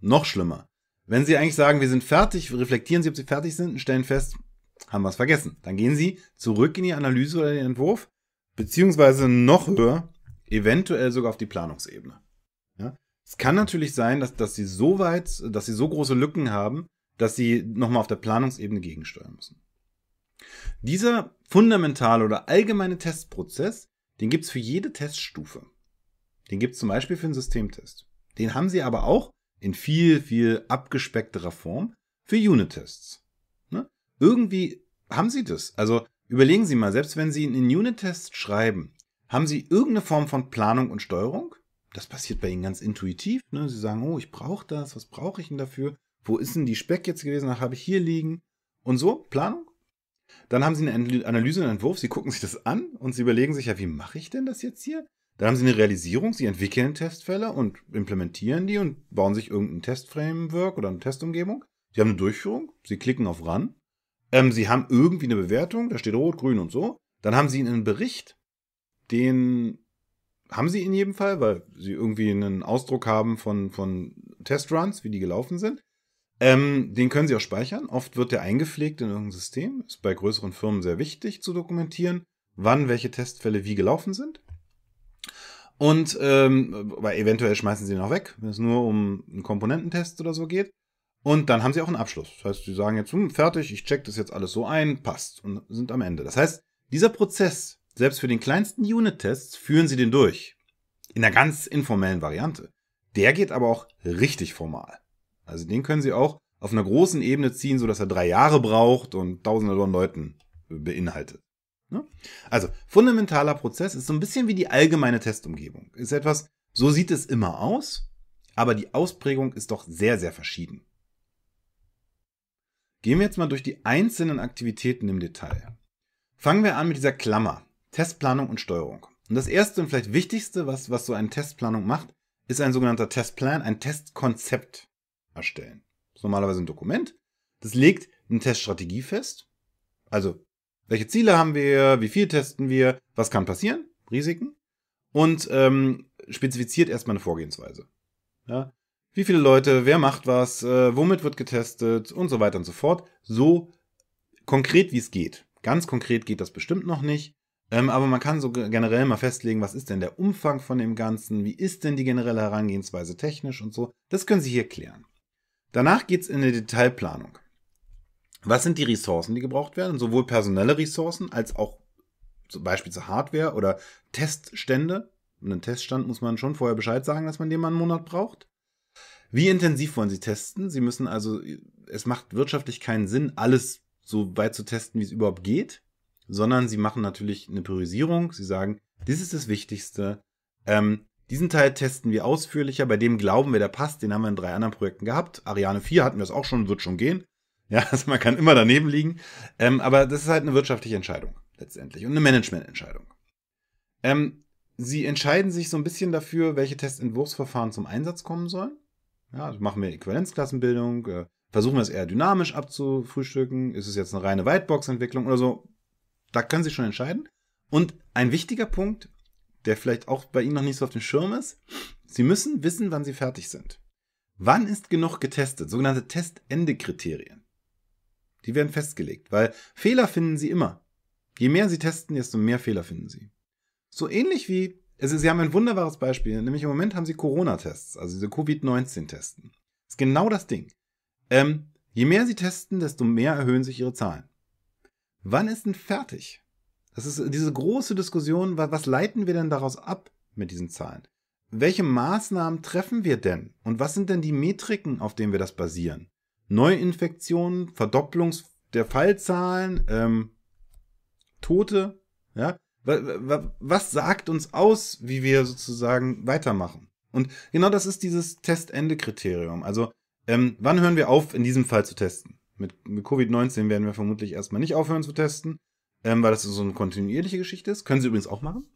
Noch schlimmer. Wenn Sie eigentlich sagen, wir sind fertig, reflektieren Sie, ob Sie fertig sind und stellen fest, haben wir es vergessen. Dann gehen Sie zurück in die Analyse oder den Entwurf beziehungsweise noch höher, eventuell sogar auf die Planungsebene. Ja? Es kann natürlich sein, dass, dass sie so weit, dass sie so große Lücken haben, dass sie nochmal auf der Planungsebene gegensteuern müssen. Dieser fundamentale oder allgemeine Testprozess, den gibt es für jede Teststufe. Den gibt es zum Beispiel für einen Systemtest. Den haben sie aber auch in viel, viel abgespeckterer Form für Unit-Tests. Ne? Irgendwie haben sie das. Also Überlegen Sie mal, selbst wenn Sie einen Unit-Test schreiben, haben Sie irgendeine Form von Planung und Steuerung? Das passiert bei Ihnen ganz intuitiv. Ne? Sie sagen, oh, ich brauche das, was brauche ich denn dafür? Wo ist denn die Speck jetzt gewesen? Da habe ich hier liegen. Und so, Planung. Dann haben Sie eine Analyse, einen Entwurf, Sie gucken sich das an und Sie überlegen sich, ja, wie mache ich denn das jetzt hier? Dann haben Sie eine Realisierung, Sie entwickeln Testfälle und implementieren die und bauen sich irgendein Testframework oder eine Testumgebung. Sie haben eine Durchführung, Sie klicken auf Run ähm, sie haben irgendwie eine Bewertung, da steht rot, grün und so. Dann haben sie einen Bericht, den haben sie in jedem Fall, weil sie irgendwie einen Ausdruck haben von, von Testruns, wie die gelaufen sind. Ähm, den können sie auch speichern. Oft wird der eingepflegt in irgendein System. Ist bei größeren Firmen sehr wichtig zu dokumentieren, wann welche Testfälle wie gelaufen sind. Und ähm, weil eventuell schmeißen sie ihn auch weg, wenn es nur um einen Komponententest oder so geht. Und dann haben sie auch einen Abschluss. Das heißt, sie sagen jetzt, hm, fertig, ich check das jetzt alles so ein, passt und sind am Ende. Das heißt, dieser Prozess, selbst für den kleinsten Unit-Test, führen sie den durch. In einer ganz informellen Variante. Der geht aber auch richtig formal. Also den können sie auch auf einer großen Ebene ziehen, sodass er drei Jahre braucht und tausende von Leuten beinhaltet. Ne? Also, fundamentaler Prozess ist so ein bisschen wie die allgemeine Testumgebung. Ist etwas, so sieht es immer aus, aber die Ausprägung ist doch sehr, sehr verschieden. Gehen wir jetzt mal durch die einzelnen Aktivitäten im Detail. Fangen wir an mit dieser Klammer, Testplanung und Steuerung. Und das erste und vielleicht wichtigste, was, was so eine Testplanung macht, ist ein sogenannter Testplan, ein Testkonzept erstellen. Das ist normalerweise ein Dokument. Das legt eine Teststrategie fest. Also, welche Ziele haben wir, wie viel testen wir, was kann passieren, Risiken. Und ähm, spezifiziert erstmal eine Vorgehensweise. Ja? wie viele Leute, wer macht was, äh, womit wird getestet und so weiter und so fort. So konkret, wie es geht. Ganz konkret geht das bestimmt noch nicht. Ähm, aber man kann so generell mal festlegen, was ist denn der Umfang von dem Ganzen, wie ist denn die generelle Herangehensweise technisch und so. Das können Sie hier klären. Danach geht es in eine Detailplanung. Was sind die Ressourcen, die gebraucht werden? Sowohl personelle Ressourcen als auch zum Beispiel zur Hardware oder Teststände. einen Teststand muss man schon vorher Bescheid sagen, dass man den mal einen Monat braucht. Wie intensiv wollen Sie testen? Sie müssen also, es macht wirtschaftlich keinen Sinn, alles so weit zu testen, wie es überhaupt geht, sondern Sie machen natürlich eine Priorisierung. Sie sagen, dies ist das Wichtigste. Ähm, diesen Teil testen wir ausführlicher, bei dem glauben wir, der passt. Den haben wir in drei anderen Projekten gehabt. Ariane 4 hatten wir es auch schon, wird schon gehen. Ja, also man kann immer daneben liegen. Ähm, aber das ist halt eine wirtschaftliche Entscheidung letztendlich und eine Managemententscheidung. Ähm, sie entscheiden sich so ein bisschen dafür, welche Testentwurfsverfahren zum Einsatz kommen sollen. Ja, machen wir Äquivalenzklassenbildung, äh, versuchen wir es eher dynamisch abzufrühstücken. Ist es jetzt eine reine Whitebox-Entwicklung oder so? Da können Sie schon entscheiden. Und ein wichtiger Punkt, der vielleicht auch bei Ihnen noch nicht so auf dem Schirm ist, Sie müssen wissen, wann Sie fertig sind. Wann ist genug getestet? Sogenannte Testende-Kriterien. Die werden festgelegt, weil Fehler finden Sie immer. Je mehr Sie testen, desto mehr Fehler finden Sie. So ähnlich wie also Sie haben ein wunderbares Beispiel, nämlich im Moment haben Sie Corona-Tests, also diese Covid-19-Testen. Ist genau das Ding. Ähm, je mehr Sie testen, desto mehr erhöhen sich Ihre Zahlen. Wann ist denn fertig? Das ist diese große Diskussion, was leiten wir denn daraus ab mit diesen Zahlen? Welche Maßnahmen treffen wir denn? Und was sind denn die Metriken, auf denen wir das basieren? Neuinfektionen, Verdopplungs der Fallzahlen, ähm, Tote, ja, was sagt uns aus, wie wir sozusagen weitermachen? Und genau das ist dieses Testende-Kriterium. Also, ähm, wann hören wir auf, in diesem Fall zu testen? Mit, mit Covid-19 werden wir vermutlich erstmal nicht aufhören zu testen, ähm, weil das so eine kontinuierliche Geschichte ist. Können Sie übrigens auch machen,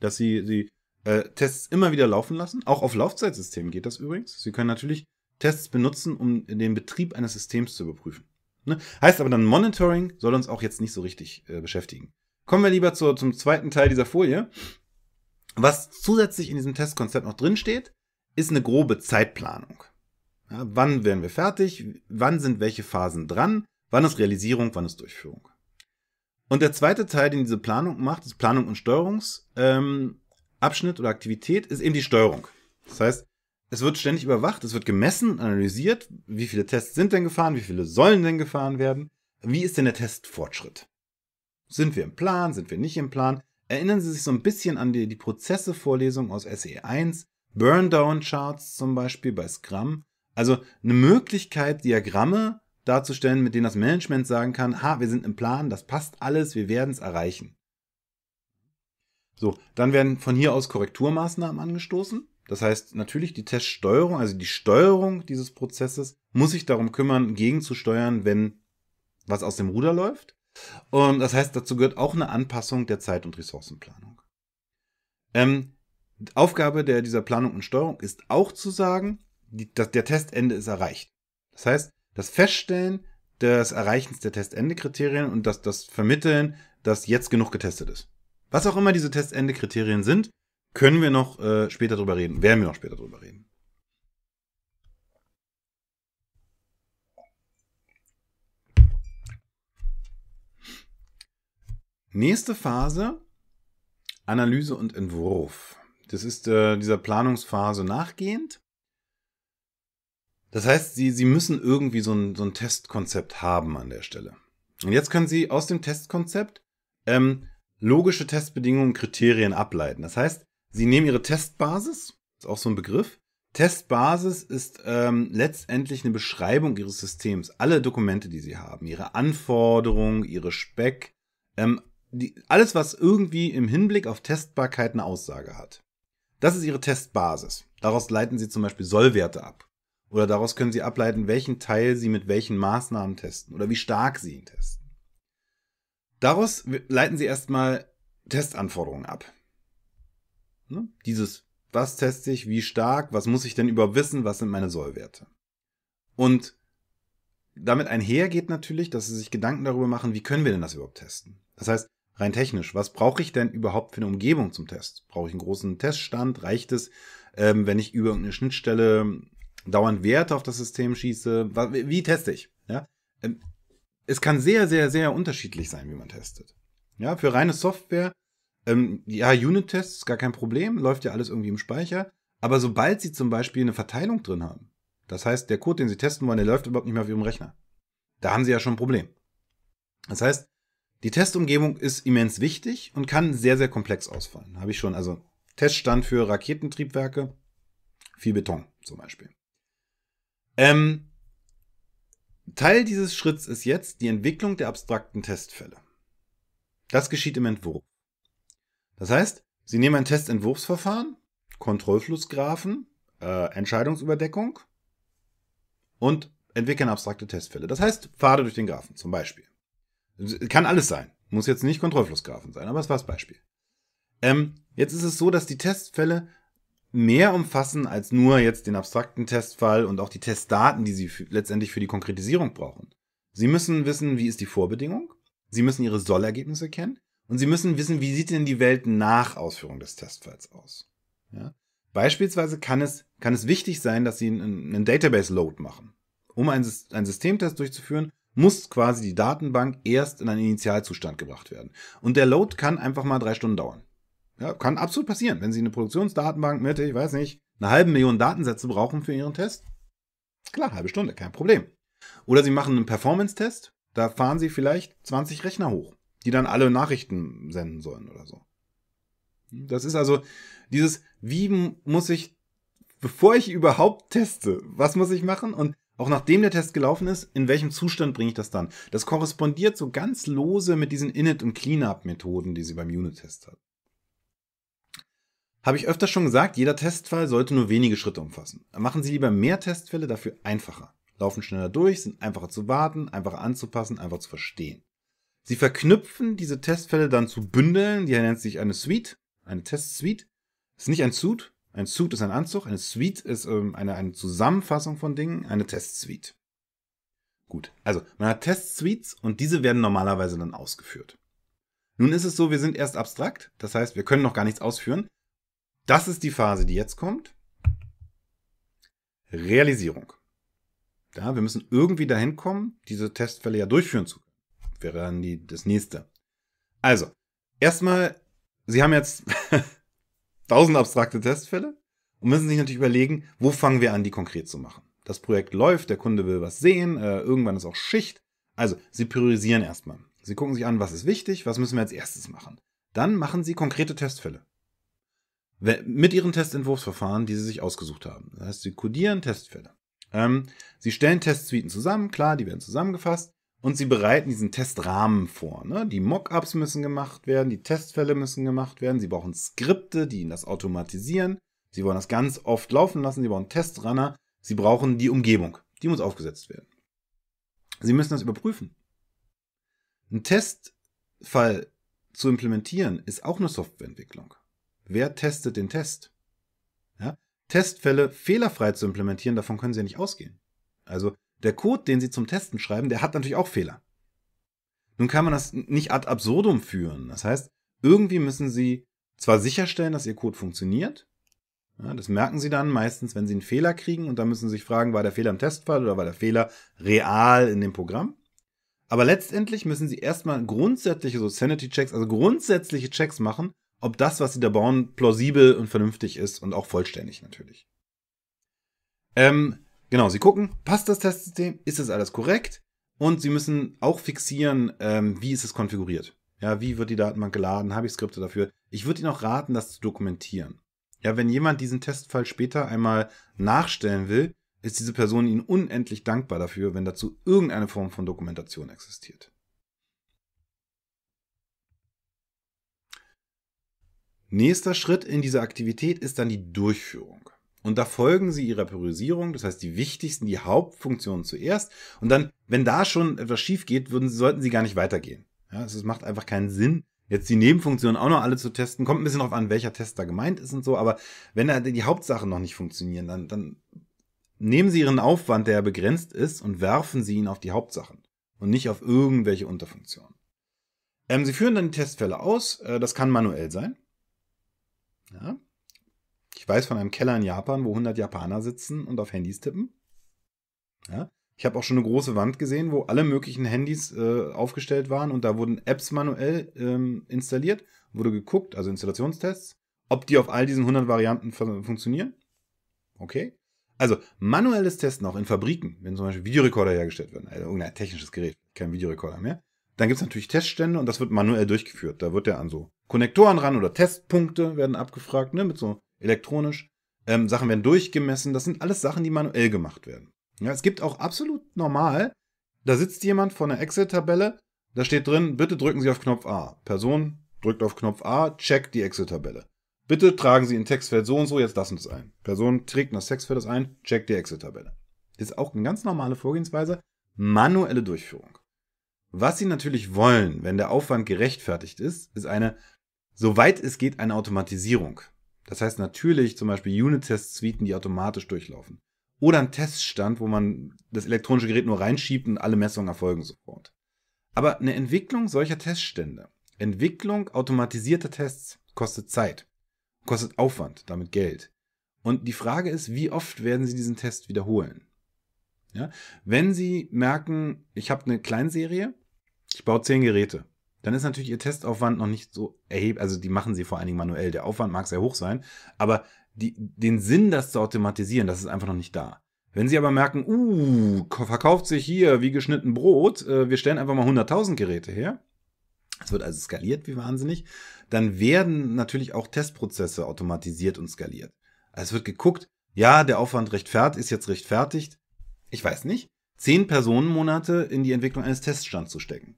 dass Sie, die äh, Tests immer wieder laufen lassen. Auch auf Laufzeitsystemen geht das übrigens. Sie können natürlich Tests benutzen, um den Betrieb eines Systems zu überprüfen. Ne? Heißt aber dann, Monitoring soll uns auch jetzt nicht so richtig äh, beschäftigen. Kommen wir lieber zu, zum zweiten Teil dieser Folie. Was zusätzlich in diesem Testkonzept noch drinsteht, ist eine grobe Zeitplanung. Ja, wann werden wir fertig? Wann sind welche Phasen dran? Wann ist Realisierung? Wann ist Durchführung? Und der zweite Teil, den diese Planung macht, ist Planung und Steuerungsabschnitt ähm, oder Aktivität, ist eben die Steuerung. Das heißt, es wird ständig überwacht, es wird gemessen, analysiert, wie viele Tests sind denn gefahren, wie viele sollen denn gefahren werden, wie ist denn der Testfortschritt. Sind wir im Plan? Sind wir nicht im Plan? Erinnern Sie sich so ein bisschen an die, die Prozesse-Vorlesung aus SE1, Burndown-Charts zum Beispiel bei Scrum. Also eine Möglichkeit, Diagramme darzustellen, mit denen das Management sagen kann, ha, wir sind im Plan, das passt alles, wir werden es erreichen. So, dann werden von hier aus Korrekturmaßnahmen angestoßen. Das heißt, natürlich die Teststeuerung, also die Steuerung dieses Prozesses, muss sich darum kümmern, gegenzusteuern, wenn was aus dem Ruder läuft. Und das heißt, dazu gehört auch eine Anpassung der Zeit- und Ressourcenplanung. Ähm, Aufgabe der, dieser Planung und Steuerung ist auch zu sagen, die, das, der Testende ist erreicht. Das heißt, das Feststellen des Erreichens der Testende-Kriterien und das, das Vermitteln, dass jetzt genug getestet ist. Was auch immer diese Testende-Kriterien sind, können wir noch äh, später drüber reden, werden wir noch später drüber reden. Nächste Phase, Analyse und Entwurf. Das ist äh, dieser Planungsphase nachgehend. Das heißt, Sie, Sie müssen irgendwie so ein, so ein Testkonzept haben an der Stelle. Und jetzt können Sie aus dem Testkonzept ähm, logische Testbedingungen, und Kriterien ableiten. Das heißt, Sie nehmen Ihre Testbasis, ist auch so ein Begriff. Testbasis ist ähm, letztendlich eine Beschreibung Ihres Systems. Alle Dokumente, die Sie haben, Ihre Anforderungen, Ihre Speck, ähm, die, alles, was irgendwie im Hinblick auf Testbarkeit eine Aussage hat. Das ist ihre Testbasis. Daraus leiten sie zum Beispiel Sollwerte ab. Oder daraus können sie ableiten, welchen Teil sie mit welchen Maßnahmen testen oder wie stark sie ihn testen. Daraus leiten sie erstmal Testanforderungen ab. Ne? Dieses, was teste ich, wie stark, was muss ich denn überhaupt wissen, was sind meine Sollwerte. Und damit einher geht natürlich, dass sie sich Gedanken darüber machen, wie können wir denn das überhaupt testen. Das heißt, rein technisch. Was brauche ich denn überhaupt für eine Umgebung zum Test? Brauche ich einen großen Teststand? Reicht es, ähm, wenn ich über irgendeine Schnittstelle dauernd Werte auf das System schieße? Wie teste ich? Ja? Ähm, es kann sehr, sehr, sehr unterschiedlich sein, wie man testet. Ja, für reine Software, ähm, ja, Unit-Tests, gar kein Problem, läuft ja alles irgendwie im Speicher. Aber sobald sie zum Beispiel eine Verteilung drin haben, das heißt, der Code, den sie testen wollen, der läuft überhaupt nicht mehr auf ihrem Rechner. Da haben sie ja schon ein Problem. Das heißt, die Testumgebung ist immens wichtig und kann sehr, sehr komplex ausfallen. Habe ich schon. Also Teststand für Raketentriebwerke, viel Beton zum Beispiel. Ähm, Teil dieses Schritts ist jetzt die Entwicklung der abstrakten Testfälle. Das geschieht im Entwurf. Das heißt, Sie nehmen ein Testentwurfsverfahren, Kontrollflussgrafen, äh, Entscheidungsüberdeckung und entwickeln abstrakte Testfälle. Das heißt, Pfade durch den Graphen zum Beispiel. Kann alles sein. Muss jetzt nicht Kontrollflussgrafen sein, aber es war das Beispiel. Ähm, jetzt ist es so, dass die Testfälle mehr umfassen als nur jetzt den abstrakten Testfall und auch die Testdaten, die sie letztendlich für die Konkretisierung brauchen. Sie müssen wissen, wie ist die Vorbedingung, sie müssen ihre Sollergebnisse kennen und sie müssen wissen, wie sieht denn die Welt nach Ausführung des Testfalls aus. Ja? Beispielsweise kann es, kann es wichtig sein, dass sie einen, einen Database-Load machen, um einen, einen Systemtest durchzuführen muss quasi die Datenbank erst in einen Initialzustand gebracht werden. Und der Load kann einfach mal drei Stunden dauern. Ja, kann absolut passieren. Wenn Sie eine Produktionsdatenbank mit, ich weiß nicht, einer halben Million Datensätze brauchen für Ihren Test, klar, halbe Stunde, kein Problem. Oder Sie machen einen Performance-Test, da fahren Sie vielleicht 20 Rechner hoch, die dann alle Nachrichten senden sollen oder so. Das ist also dieses, wie muss ich, bevor ich überhaupt teste, was muss ich machen? Und auch nachdem der Test gelaufen ist, in welchem Zustand bringe ich das dann? Das korrespondiert so ganz lose mit diesen Init- und Cleanup-Methoden, die sie beim Unit-Test hat. Habe ich öfter schon gesagt, jeder Testfall sollte nur wenige Schritte umfassen. Machen Sie lieber mehr Testfälle, dafür einfacher. Laufen schneller durch, sind einfacher zu warten, einfacher anzupassen, einfach zu verstehen. Sie verknüpfen diese Testfälle dann zu Bündeln, die nennt sich eine Suite, eine Testsuite. Ist nicht ein Suit, ein Suit ist ein Anzug, eine Suite ist ähm, eine, eine Zusammenfassung von Dingen, eine Testsuite. Gut, also man hat Testsuites und diese werden normalerweise dann ausgeführt. Nun ist es so, wir sind erst abstrakt, das heißt, wir können noch gar nichts ausführen. Das ist die Phase, die jetzt kommt. Realisierung. Ja, wir müssen irgendwie dahin kommen, diese Testfälle ja durchführen zu können. Wäre dann die, das nächste. Also, erstmal, Sie haben jetzt tausend abstrakte Testfälle und müssen sich natürlich überlegen, wo fangen wir an, die konkret zu machen. Das Projekt läuft, der Kunde will was sehen, äh, irgendwann ist auch Schicht. Also, sie priorisieren erstmal. Sie gucken sich an, was ist wichtig, was müssen wir als erstes machen. Dann machen sie konkrete Testfälle. Mit ihren Testentwurfsverfahren, die sie sich ausgesucht haben. Das heißt, sie codieren Testfälle. Ähm, sie stellen Testsuiten zusammen, klar, die werden zusammengefasst und sie bereiten diesen Testrahmen vor. Ne? Die Mockups müssen gemacht werden, die Testfälle müssen gemacht werden, sie brauchen Skripte, die ihnen das automatisieren, sie wollen das ganz oft laufen lassen, sie brauchen Testrunner, sie brauchen die Umgebung, die muss aufgesetzt werden. Sie müssen das überprüfen. Ein Testfall zu implementieren ist auch eine Softwareentwicklung. Wer testet den Test? Ja? Testfälle fehlerfrei zu implementieren, davon können Sie ja nicht ausgehen. Also der Code, den sie zum Testen schreiben, der hat natürlich auch Fehler. Nun kann man das nicht ad absurdum führen. Das heißt, irgendwie müssen sie zwar sicherstellen, dass ihr Code funktioniert. Ja, das merken sie dann meistens, wenn sie einen Fehler kriegen und dann müssen sie sich fragen, war der Fehler im Testfall oder war der Fehler real in dem Programm? Aber letztendlich müssen sie erstmal grundsätzliche so Sanity Checks, also grundsätzliche Checks machen, ob das, was sie da bauen, plausibel und vernünftig ist und auch vollständig natürlich. Ähm, Genau, sie gucken, passt das Testsystem, ist das alles korrekt? Und sie müssen auch fixieren, ähm, wie ist es konfiguriert. Ja, wie wird die Datenbank geladen? Habe ich Skripte dafür? Ich würde Ihnen auch raten, das zu dokumentieren. Ja, wenn jemand diesen Testfall später einmal nachstellen will, ist diese Person Ihnen unendlich dankbar dafür, wenn dazu irgendeine Form von Dokumentation existiert. Nächster Schritt in dieser Aktivität ist dann die Durchführung. Und da folgen sie ihrer Priorisierung, das heißt die wichtigsten, die Hauptfunktionen zuerst. Und dann, wenn da schon etwas schief geht, würden, sie, sollten sie gar nicht weitergehen. Ja, also es macht einfach keinen Sinn, jetzt die Nebenfunktionen auch noch alle zu testen. Kommt ein bisschen drauf an, welcher Test da gemeint ist und so. Aber wenn da die Hauptsachen noch nicht funktionieren, dann, dann nehmen sie ihren Aufwand, der ja begrenzt ist, und werfen sie ihn auf die Hauptsachen und nicht auf irgendwelche Unterfunktionen. Ähm, sie führen dann die Testfälle aus. Äh, das kann manuell sein. Ja. Ich weiß von einem Keller in Japan, wo 100 Japaner sitzen und auf Handys tippen. Ja? Ich habe auch schon eine große Wand gesehen, wo alle möglichen Handys äh, aufgestellt waren und da wurden Apps manuell ähm, installiert, wurde geguckt, also Installationstests, ob die auf all diesen 100 Varianten funktionieren. Okay. Also manuelles Testen auch in Fabriken, wenn zum Beispiel Videorekorder hergestellt werden, also irgendein technisches Gerät, kein Videorekorder mehr, dann gibt es natürlich Teststände und das wird manuell durchgeführt. Da wird ja an so Konnektoren ran oder Testpunkte werden abgefragt, ne, mit so elektronisch. Ähm, Sachen werden durchgemessen. Das sind alles Sachen, die manuell gemacht werden. Ja, es gibt auch absolut normal, da sitzt jemand vor einer Excel-Tabelle, da steht drin, bitte drücken Sie auf Knopf A. Person drückt auf Knopf A, checkt die Excel-Tabelle. Bitte tragen Sie in Textfeld so und so jetzt das und das ein. Person trägt in das Textfeld das ein, checkt die Excel-Tabelle. Ist auch eine ganz normale Vorgehensweise, manuelle Durchführung. Was Sie natürlich wollen, wenn der Aufwand gerechtfertigt ist, ist eine, soweit es geht, eine Automatisierung. Das heißt natürlich zum Beispiel Unit-Test-Suiten, die automatisch durchlaufen. Oder ein Teststand, wo man das elektronische Gerät nur reinschiebt und alle Messungen erfolgen sofort. Aber eine Entwicklung solcher Teststände, Entwicklung automatisierter Tests kostet Zeit, kostet Aufwand, damit Geld. Und die Frage ist, wie oft werden Sie diesen Test wiederholen? Ja? Wenn Sie merken, ich habe eine Kleinserie, ich baue zehn Geräte dann ist natürlich ihr Testaufwand noch nicht so erheblich. Also die machen sie vor allen Dingen manuell. Der Aufwand mag sehr hoch sein, aber die, den Sinn, das zu automatisieren, das ist einfach noch nicht da. Wenn sie aber merken, uh, verkauft sich hier wie geschnitten Brot, äh, wir stellen einfach mal 100.000 Geräte her, es wird also skaliert wie wahnsinnig, dann werden natürlich auch Testprozesse automatisiert und skaliert. Also es wird geguckt, ja, der Aufwand rechtfertigt, ist jetzt rechtfertigt, ich weiß nicht, zehn Personenmonate in die Entwicklung eines Teststands zu stecken.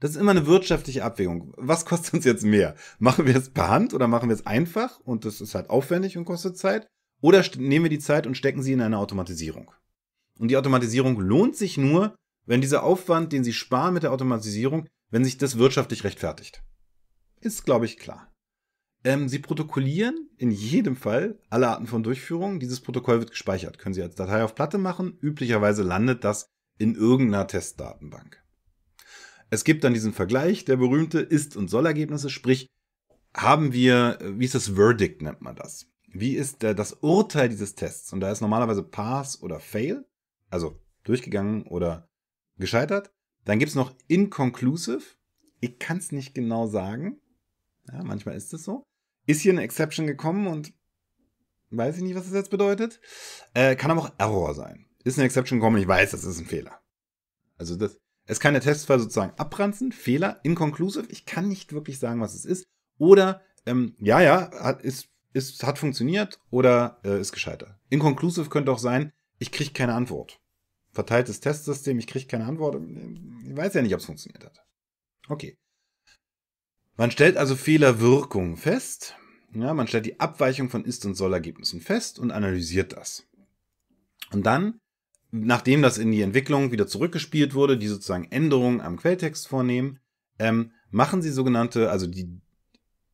Das ist immer eine wirtschaftliche Abwägung. Was kostet uns jetzt mehr? Machen wir es per Hand oder machen wir es einfach und das ist halt aufwendig und kostet Zeit? Oder nehmen wir die Zeit und stecken sie in eine Automatisierung? Und die Automatisierung lohnt sich nur, wenn dieser Aufwand, den sie sparen mit der Automatisierung, wenn sich das wirtschaftlich rechtfertigt. Ist, glaube ich, klar. Ähm, sie protokollieren in jedem Fall alle Arten von Durchführungen. Dieses Protokoll wird gespeichert. Können Sie als Datei auf Platte machen. Üblicherweise landet das in irgendeiner Testdatenbank. Es gibt dann diesen Vergleich, der berühmte Ist- und Soll-Ergebnisse, sprich, haben wir, äh, wie ist das Verdict, nennt man das? Wie ist der, äh, das Urteil dieses Tests? Und da ist normalerweise Pass oder Fail, also durchgegangen oder gescheitert. Dann gibt es noch Inconclusive. Ich kann es nicht genau sagen. Ja, manchmal ist es so. Ist hier eine Exception gekommen und weiß ich nicht, was das jetzt bedeutet. Äh, kann aber auch Error sein. Ist eine Exception gekommen, ich weiß, das ist ein Fehler. Also das, es kann der Testfall sozusagen abranzen, Fehler, inconclusive, ich kann nicht wirklich sagen, was es ist. Oder, ähm, ja, ja, hat, ist, ist, hat funktioniert oder äh, ist gescheitert. Inconclusive könnte auch sein, ich kriege keine Antwort. Verteiltes Testsystem, ich kriege keine Antwort. Ich weiß ja nicht, ob es funktioniert hat. Okay. Man stellt also Fehlerwirkungen fest. Ja, man stellt die Abweichung von Ist- und Soll-Ergebnissen fest und analysiert das. Und dann nachdem das in die Entwicklung wieder zurückgespielt wurde, die sozusagen Änderungen am Quelltext vornehmen, ähm, machen sie sogenannte, also die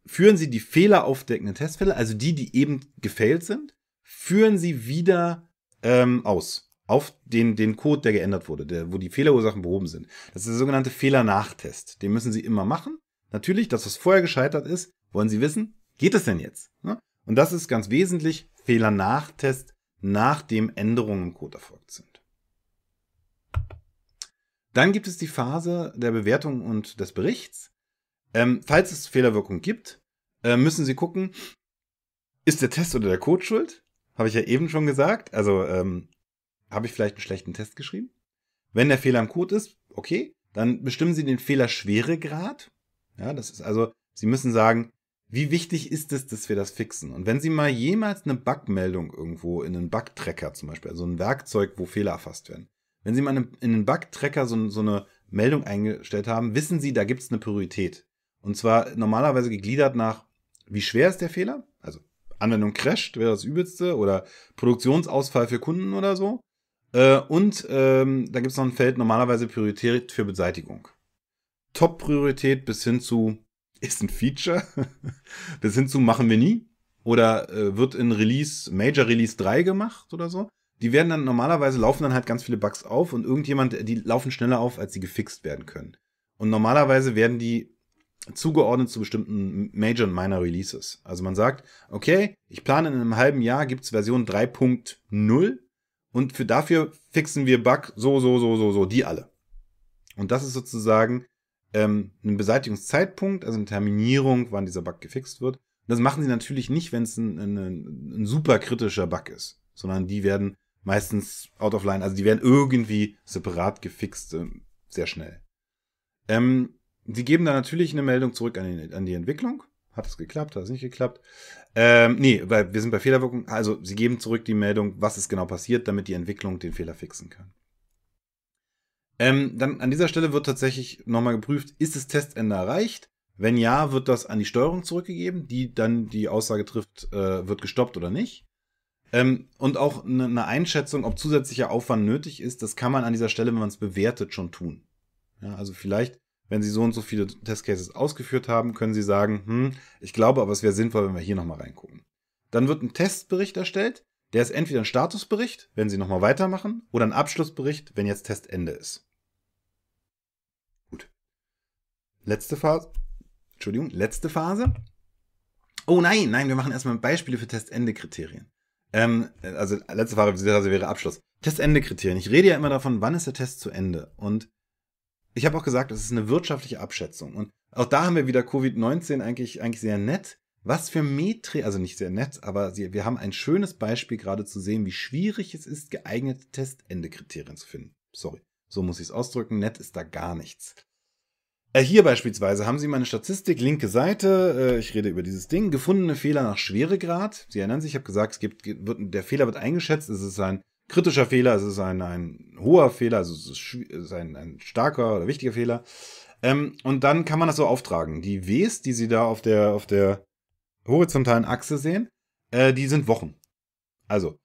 führen sie die Fehler aufdeckenden Testfälle, also die, die eben gefailt sind, führen sie wieder ähm, aus auf den, den Code, der geändert wurde, der, wo die Fehlerursachen behoben sind. Das ist der sogenannte Fehlernachtest. Den müssen Sie immer machen. Natürlich, das, was vorher gescheitert ist, wollen Sie wissen, geht es denn jetzt? Ne? Und das ist ganz wesentlich Fehlernachtest nachdem Änderungen im Code erfolgt sind. Dann gibt es die Phase der Bewertung und des Berichts. Ähm, falls es Fehlerwirkung gibt, äh, müssen Sie gucken, ist der Test oder der Code schuld? Habe ich ja eben schon gesagt. Also ähm, habe ich vielleicht einen schlechten Test geschrieben? Wenn der Fehler im Code ist, okay, dann bestimmen Sie den Fehlerschweregrad. Ja, das ist also, Sie müssen sagen, wie wichtig ist es, dass wir das fixen? Und wenn Sie mal jemals eine Bugmeldung irgendwo in einen Bug-Tracker zum Beispiel, also ein Werkzeug, wo Fehler erfasst werden, wenn Sie mal in einen Bug-Tracker so, so, eine Meldung eingestellt haben, wissen Sie, da gibt es eine Priorität. Und zwar normalerweise gegliedert nach, wie schwer ist der Fehler? Also Anwendung crasht, wäre das übelste, oder Produktionsausfall für Kunden oder so. Äh, und ähm, da gibt es noch ein Feld, normalerweise Priorität für Beseitigung. Top-Priorität bis hin zu ist ein Feature. Bis hin zu machen wir nie. Oder äh, wird in Release, Major Release 3 gemacht oder so. Die werden dann normalerweise laufen dann halt ganz viele Bugs auf und irgendjemand, die laufen schneller auf, als sie gefixt werden können. Und normalerweise werden die zugeordnet zu bestimmten Major und Minor Releases. Also man sagt, okay, ich plane in einem halben Jahr gibt es Version 3.0 und für dafür fixen wir Bug so, so, so, so, so, die alle. Und das ist sozusagen ähm, einen Beseitigungszeitpunkt, also eine Terminierung, wann dieser Bug gefixt wird. Und das machen sie natürlich nicht, wenn es ein, ein, ein super kritischer Bug ist, sondern die werden meistens out of line, also die werden irgendwie separat gefixt, ähm, sehr schnell. Ähm, sie geben dann natürlich eine Meldung zurück an, den, an die Entwicklung. Hat es geklappt, hat es nicht geklappt? Ähm, nee, weil wir sind bei Fehlerwirkung. Also sie geben zurück die Meldung, was ist genau passiert, damit die Entwicklung den Fehler fixen kann. Ähm, dann an dieser Stelle wird tatsächlich nochmal geprüft, ist das Testende erreicht? Wenn ja, wird das an die Steuerung zurückgegeben, die dann die Aussage trifft, äh, wird gestoppt oder nicht. Ähm, und auch ne, eine ne Einschätzung, ob zusätzlicher Aufwand nötig ist, das kann man an dieser Stelle, wenn man es bewertet, schon tun. Ja, also vielleicht, wenn Sie so und so viele Testcases ausgeführt haben, können Sie sagen, hm, ich glaube, aber es wäre sinnvoll, wenn wir hier nochmal reingucken. Dann wird ein Testbericht erstellt, der ist entweder ein Statusbericht, wenn Sie nochmal weitermachen, oder ein Abschlussbericht, wenn jetzt Testende ist. letzte Phase. Entschuldigung, letzte Phase. Oh nein, nein, wir machen erstmal Beispiele für Testende-Kriterien. Ähm, also letzte Phase wäre Abschluss. Testende-Kriterien. Ich rede ja immer davon, wann ist der Test zu Ende? Und ich habe auch gesagt, es ist eine wirtschaftliche Abschätzung. Und auch da haben wir wieder Covid-19 eigentlich, eigentlich sehr nett. Was für Metri, also nicht sehr nett, aber sie, wir haben ein schönes Beispiel gerade zu sehen, wie schwierig es ist, geeignete Testende-Kriterien zu finden. Sorry, so muss ich es ausdrücken. Nett ist da gar nichts. Äh, hier beispielsweise haben Sie meine Statistik, linke Seite, äh, ich rede über dieses Ding, gefundene Fehler nach Schweregrad. Sie erinnern sich, ich habe gesagt, es gibt, wird, der Fehler wird eingeschätzt, es ist ein kritischer Fehler, es ist ein, ein hoher Fehler, also es ist ein, ein starker oder wichtiger Fehler. Ähm, und dann kann man das so auftragen. Die Ws, die Sie da auf der, auf der horizontalen Achse sehen, äh, die sind Wochen. Also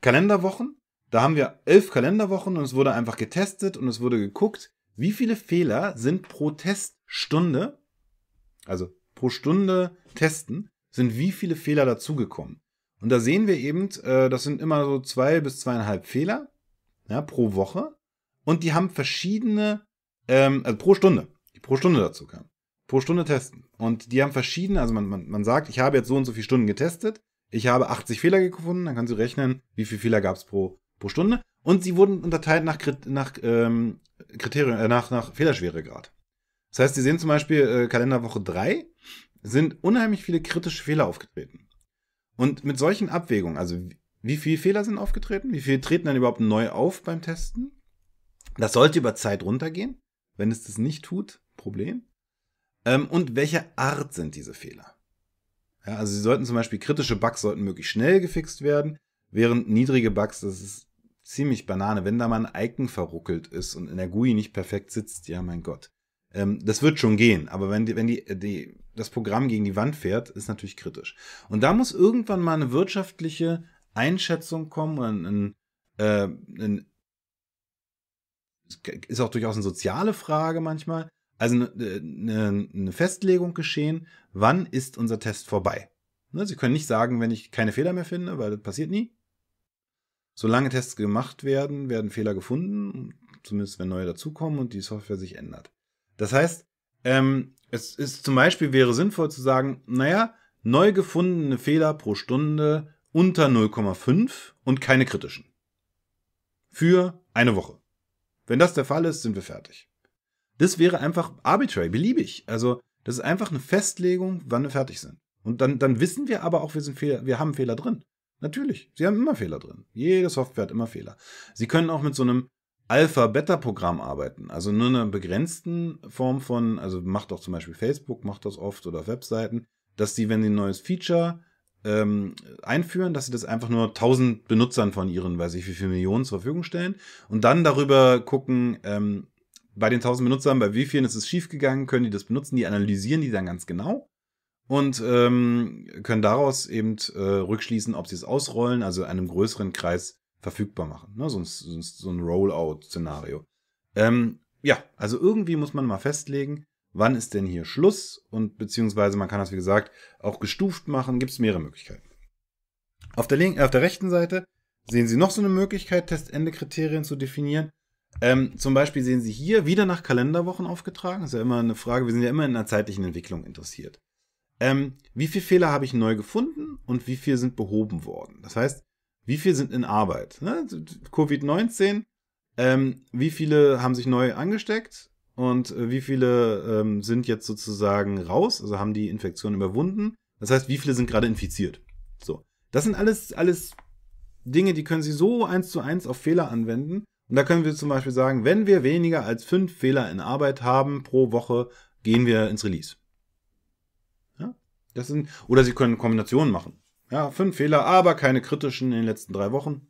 Kalenderwochen, da haben wir elf Kalenderwochen und es wurde einfach getestet und es wurde geguckt, wie viele Fehler sind pro Teststunde, also pro Stunde testen, sind wie viele Fehler dazugekommen. Und da sehen wir eben, äh, das sind immer so zwei bis zweieinhalb Fehler ja, pro Woche. Und die haben verschiedene, ähm, also pro Stunde, die pro Stunde dazu kamen. Pro Stunde testen. Und die haben verschiedene, also man, man, man sagt, ich habe jetzt so und so viele Stunden getestet, ich habe 80 Fehler gefunden, dann kannst du rechnen, wie viele Fehler gab es pro, pro Stunde. Und sie wurden unterteilt nach, Krit nach ähm, Kriterien, äh, nach, nach Fehlerschweregrad. Das heißt, Sie sehen zum Beispiel äh, Kalenderwoche 3 sind unheimlich viele kritische Fehler aufgetreten. Und mit solchen Abwägungen, also wie viele Fehler sind aufgetreten, wie viele treten dann überhaupt neu auf beim Testen, das sollte über Zeit runtergehen. Wenn es das nicht tut, Problem. Ähm, und welche Art sind diese Fehler? Ja, also sie sollten zum Beispiel kritische Bugs sollten möglichst schnell gefixt werden, während niedrige Bugs, das ist ziemlich Banane. Wenn da mal ein Icon verruckelt ist und in der GUI nicht perfekt sitzt, ja, mein Gott. Ähm, das wird schon gehen, aber wenn, die, wenn die, äh, die, das Programm gegen die Wand fährt, ist natürlich kritisch. Und da muss irgendwann mal eine wirtschaftliche Einschätzung kommen und ein, ein, äh, ein ist auch durchaus eine soziale Frage manchmal. Also eine, äh, ne, eine, Festlegung geschehen, wann ist unser Test vorbei? Ne, Sie können nicht sagen, wenn ich keine Fehler mehr finde, weil das passiert nie. Solange Tests gemacht werden, werden Fehler gefunden, zumindest wenn neue dazukommen und die Software sich ändert. Das heißt, ähm, es ist zum Beispiel wäre sinnvoll zu sagen, naja, neu gefundene Fehler pro Stunde unter 0,5 und keine kritischen. Für eine Woche. Wenn das der Fall ist, sind wir fertig. Das wäre einfach arbitrary, beliebig. Also, das ist einfach eine Festlegung, wann wir fertig sind. Und dann, dann wissen wir aber auch, wir, sind Fehler, wir haben Fehler drin. Natürlich, sie haben immer Fehler drin. Jede Software hat immer Fehler. Sie können auch mit so einem Alpha-Beta-Programm arbeiten, also nur einer begrenzten Form von, also macht auch zum Beispiel Facebook, macht das oft oder Webseiten, dass sie, wenn sie ein neues Feature ähm, einführen, dass sie das einfach nur 1000 Benutzern von ihren, weiß ich wie viele Millionen zur Verfügung stellen und dann darüber gucken, ähm, bei den 1000 Benutzern, bei wie vielen ist es schiefgegangen, können die das benutzen, die analysieren die dann ganz genau und ähm, können daraus eben äh, rückschließen, ob sie es ausrollen, also einem größeren Kreis verfügbar machen. Ne? So ein, so ein Rollout-Szenario. Ähm, ja, also irgendwie muss man mal festlegen, wann ist denn hier Schluss und beziehungsweise man kann das, wie gesagt, auch gestuft machen. Gibt es mehrere Möglichkeiten. Auf der, linken, auf der rechten Seite sehen Sie noch so eine Möglichkeit, Testende-Kriterien zu definieren. Ähm, zum Beispiel sehen Sie hier wieder nach Kalenderwochen aufgetragen. Das ist ja immer eine Frage. Wir sind ja immer in einer zeitlichen Entwicklung interessiert ähm, wie viele Fehler habe ich neu gefunden und wie viele sind behoben worden. Das heißt, wie viele sind in Arbeit? Ne? Covid-19, ähm, wie viele haben sich neu angesteckt und äh, wie viele ähm, sind jetzt sozusagen raus, also haben die Infektion überwunden. Das heißt, wie viele sind gerade infiziert? So. Das sind alles, alles Dinge, die können Sie so eins zu eins auf Fehler anwenden. Und da können wir zum Beispiel sagen, wenn wir weniger als fünf Fehler in Arbeit haben pro Woche, gehen wir ins Release. Das sind, oder Sie können Kombinationen machen. Ja, fünf Fehler, aber keine kritischen in den letzten drei Wochen.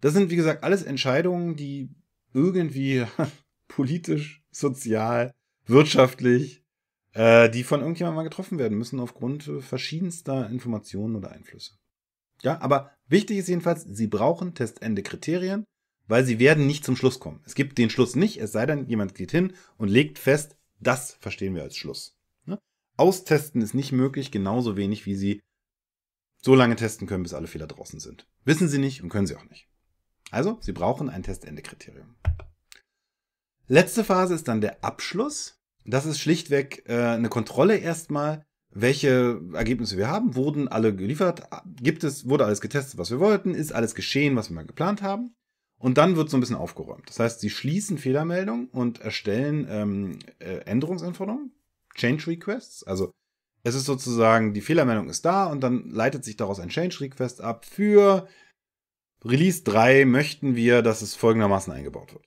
Das sind, wie gesagt, alles Entscheidungen, die irgendwie politisch, sozial, wirtschaftlich, äh, die von irgendjemandem mal getroffen werden müssen aufgrund äh, verschiedenster Informationen oder Einflüsse. Ja, aber wichtig ist jedenfalls, Sie brauchen Testende-Kriterien, weil Sie werden nicht zum Schluss kommen. Es gibt den Schluss nicht, es sei denn, jemand geht hin und legt fest, das verstehen wir als Schluss. Austesten ist nicht möglich, genauso wenig wie sie so lange testen können, bis alle Fehler draußen sind. Wissen sie nicht und können sie auch nicht. Also, sie brauchen ein Testende-Kriterium. Letzte Phase ist dann der Abschluss. Das ist schlichtweg äh, eine Kontrolle erstmal, welche Ergebnisse wir haben. Wurden alle geliefert? Gibt es, wurde alles getestet, was wir wollten? Ist alles geschehen, was wir mal geplant haben? Und dann wird so ein bisschen aufgeräumt. Das heißt, sie schließen Fehlermeldungen und erstellen ähm, äh, Änderungsanforderungen. Change Requests. Also es ist sozusagen, die Fehlermeldung ist da und dann leitet sich daraus ein Change Request ab für Release 3 möchten wir, dass es folgendermaßen eingebaut wird.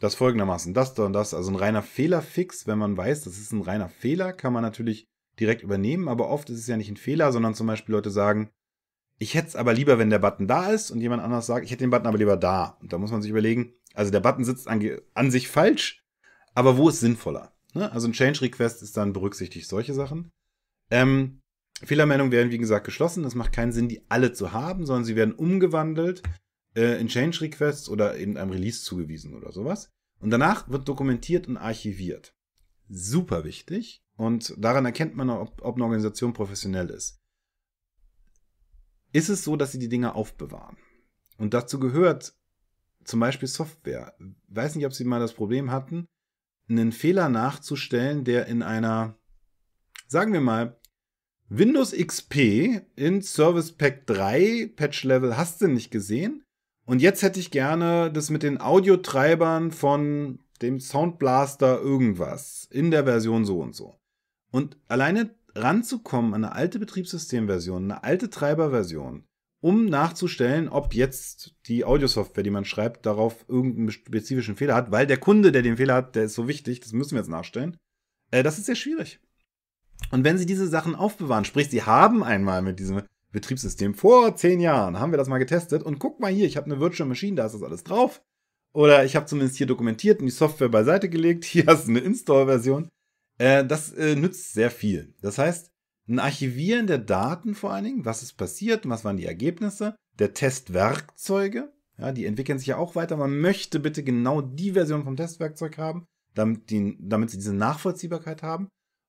Das folgendermaßen, das, da und das. Also ein reiner Fehlerfix, wenn man weiß, das ist ein reiner Fehler, kann man natürlich direkt übernehmen, aber oft ist es ja nicht ein Fehler, sondern zum Beispiel Leute sagen, ich hätte es aber lieber, wenn der Button da ist und jemand anders sagt, ich hätte den Button aber lieber da. Und da muss man sich überlegen, also der Button sitzt an, an sich falsch, aber wo ist sinnvoller? Ne? Also ein Change-Request ist dann berücksichtigt solche Sachen. Ähm, Fehlermeldungen werden, wie gesagt, geschlossen. Es macht keinen Sinn, die alle zu haben, sondern sie werden umgewandelt äh, in Change-Requests oder eben einem Release zugewiesen oder sowas. Und danach wird dokumentiert und archiviert. Super wichtig. Und daran erkennt man, ob, ob eine Organisation professionell ist. Ist es so, dass sie die Dinge aufbewahren? Und dazu gehört zum Beispiel Software. Ich weiß nicht, ob Sie mal das Problem hatten, einen Fehler nachzustellen, der in einer, sagen wir mal, Windows XP in Service Pack 3 Patch Level hast du nicht gesehen. Und jetzt hätte ich gerne das mit den Audiotreibern von dem Soundblaster irgendwas in der Version so und so. Und alleine ranzukommen an eine alte Betriebssystemversion, eine alte Treiberversion, um nachzustellen, ob jetzt die Audiosoftware, die man schreibt, darauf irgendeinen spezifischen Fehler hat, weil der Kunde, der den Fehler hat, der ist so wichtig, das müssen wir jetzt nachstellen. Äh, das ist sehr schwierig. Und wenn Sie diese Sachen aufbewahren, sprich, Sie haben einmal mit diesem Betriebssystem vor zehn Jahren, haben wir das mal getestet und guck mal hier, ich habe eine Virtual Machine, da ist das alles drauf. Oder ich habe zumindest hier dokumentiert und die Software beiseite gelegt, hier hast du eine Install-Version. Äh, das äh, nützt sehr viel. Das heißt, ein Archivieren der Daten vor allen Dingen, was ist passiert, was waren die Ergebnisse, der Testwerkzeuge, ja, die entwickeln sich ja auch weiter. Man möchte bitte genau die Version vom Testwerkzeug haben, damit, die, damit sie diese Nachvollziehbarkeit haben.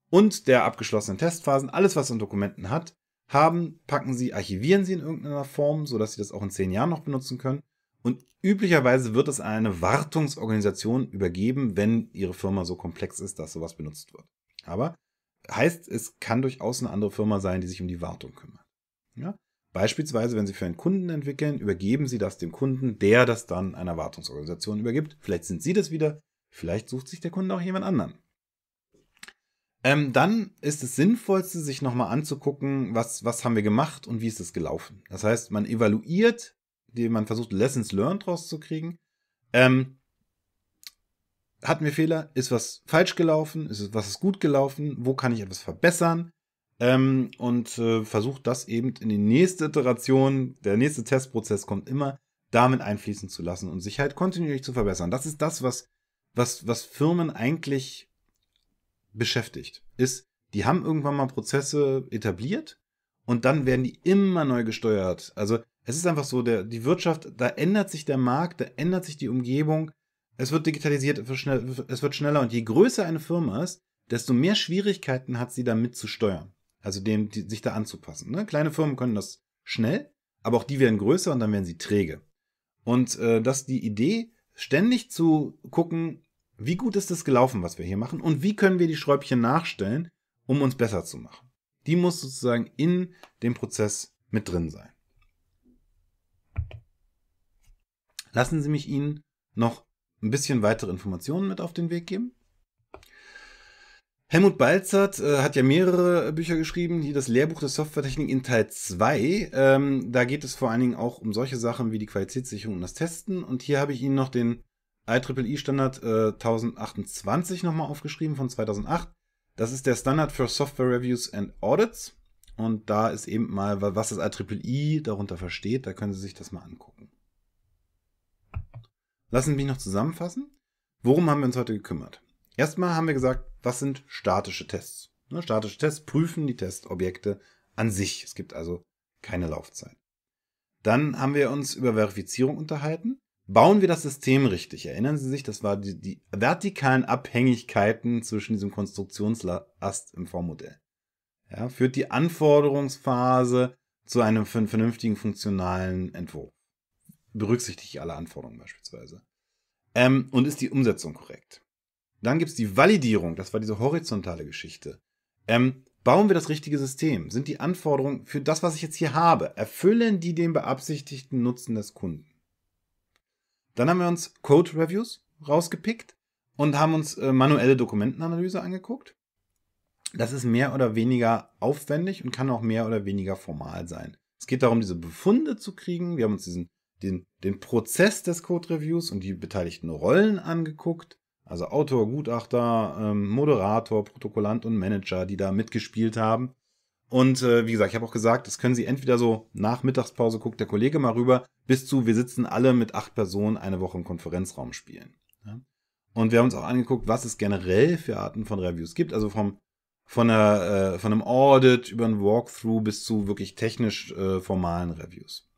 Und der abgeschlossenen Testphasen, alles, was sie an Dokumenten hat, haben, packen sie, archivieren sie in irgendeiner Form, sodass sie das auch in zehn Jahren noch benutzen können. Und üblicherweise wird es eine Wartungsorganisation übergeben, wenn ihre Firma so komplex ist, dass sowas benutzt wird. Aber heißt, es kann durchaus eine andere Firma sein, die sich um die Wartung kümmert. Ja? Beispielsweise, wenn Sie für einen Kunden entwickeln, übergeben Sie das dem Kunden, der das dann einer Wartungsorganisation übergibt. Vielleicht sind Sie das wieder, vielleicht sucht sich der Kunde auch jemand anderen. Ähm, dann ist es sinnvollste, sich nochmal anzugucken, was, was haben wir gemacht und wie ist es gelaufen. Das heißt, man evaluiert, man versucht Lessons learned rauszukriegen. Ähm, hatten wir Fehler? Ist was falsch gelaufen? Ist was ist gut gelaufen? Wo kann ich etwas verbessern? Ähm, und äh, versucht das eben in die nächste Iteration, der nächste Testprozess kommt immer, damit einfließen zu lassen und sich halt kontinuierlich zu verbessern. Das ist das, was, was, was Firmen eigentlich beschäftigt. Ist, die haben irgendwann mal Prozesse etabliert und dann werden die immer neu gesteuert. Also es ist einfach so, der, die Wirtschaft, da ändert sich der Markt, da ändert sich die Umgebung es wird digitalisiert, es wird schneller und je größer eine Firma ist, desto mehr Schwierigkeiten hat sie damit zu steuern. Also dem, die, sich da anzupassen. Ne? Kleine Firmen können das schnell, aber auch die werden größer und dann werden sie träge. Und äh, ist die Idee, ständig zu gucken, wie gut ist das gelaufen, was wir hier machen und wie können wir die Schräubchen nachstellen, um uns besser zu machen. Die muss sozusagen in dem Prozess mit drin sein. Lassen Sie mich Ihnen noch ein bisschen weitere Informationen mit auf den Weg geben. Helmut Balzert äh, hat ja mehrere äh, Bücher geschrieben, hier das Lehrbuch der Softwaretechnik in Teil 2. Ähm, da geht es vor allen Dingen auch um solche Sachen wie die Qualitätssicherung und das Testen. Und hier habe ich Ihnen noch den IEEE-Standard äh, 1028 nochmal aufgeschrieben von 2008. Das ist der Standard für Software Reviews and Audits. Und da ist eben mal, was das IEEE e darunter versteht, da können Sie sich das mal angucken. Lassen Sie mich noch zusammenfassen. Worum haben wir uns heute gekümmert? Erstmal haben wir gesagt, was sind statische Tests? Ne, statische Tests prüfen die Testobjekte an sich. Es gibt also keine Laufzeit. Dann haben wir uns über Verifizierung unterhalten. Bauen wir das System richtig? Erinnern Sie sich, das war die, die vertikalen Abhängigkeiten zwischen diesem Konstruktionslast im Vormodell. Ja, führt die Anforderungsphase zu einem vernünftigen funktionalen Entwurf berücksichtige ich alle Anforderungen beispielsweise. Ähm, und ist die Umsetzung korrekt? Dann gibt es die Validierung, das war diese horizontale Geschichte. Ähm, bauen wir das richtige System? Sind die Anforderungen für das, was ich jetzt hier habe, erfüllen die den beabsichtigten Nutzen des Kunden? Dann haben wir uns Code Reviews rausgepickt und haben uns äh, manuelle Dokumentenanalyse angeguckt. Das ist mehr oder weniger aufwendig und kann auch mehr oder weniger formal sein. Es geht darum, diese Befunde zu kriegen. Wir haben uns diesen den, den Prozess des Code-Reviews und die beteiligten Rollen angeguckt. Also Autor, Gutachter, ähm, Moderator, Protokollant und Manager, die da mitgespielt haben. Und äh, wie gesagt, ich habe auch gesagt, das können Sie entweder so nach Mittagspause guckt der Kollege mal rüber, bis zu wir sitzen alle mit acht Personen eine Woche im Konferenzraum spielen. Ja? Und wir haben uns auch angeguckt, was es generell für Arten von Reviews gibt. Also vom von, einer, äh, von einem Audit über ein Walkthrough bis zu wirklich technisch äh, formalen Reviews.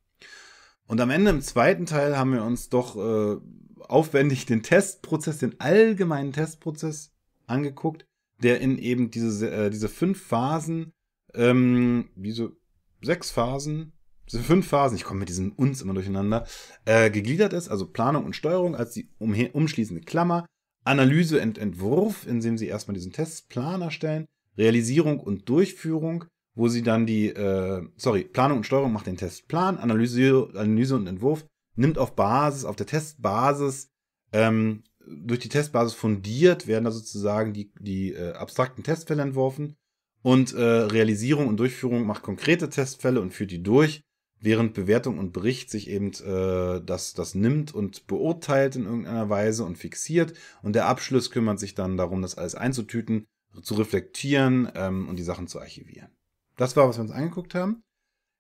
Und am Ende im zweiten Teil haben wir uns doch äh, aufwendig den Testprozess, den allgemeinen Testprozess angeguckt, der in eben diese, äh, diese fünf Phasen, ähm, diese sechs Phasen, diese fünf Phasen, ich komme mit diesem uns immer durcheinander, äh, gegliedert ist, also Planung und Steuerung als die umschließende Klammer, Analyse und Entwurf, indem sie erstmal diesen Testplan erstellen, Realisierung und Durchführung, wo sie dann die, äh, sorry, Planung und Steuerung macht den Test. Plan, Analyse, Analyse und Entwurf nimmt auf Basis, auf der Testbasis, ähm, durch die Testbasis fundiert, werden da sozusagen die, die äh, abstrakten Testfälle entworfen und äh, Realisierung und Durchführung macht konkrete Testfälle und führt die durch, während Bewertung und Bericht sich eben äh, das, das nimmt und beurteilt in irgendeiner Weise und fixiert und der Abschluss kümmert sich dann darum, das alles einzutüten, zu reflektieren ähm, und die Sachen zu archivieren das war, was wir uns angeguckt haben.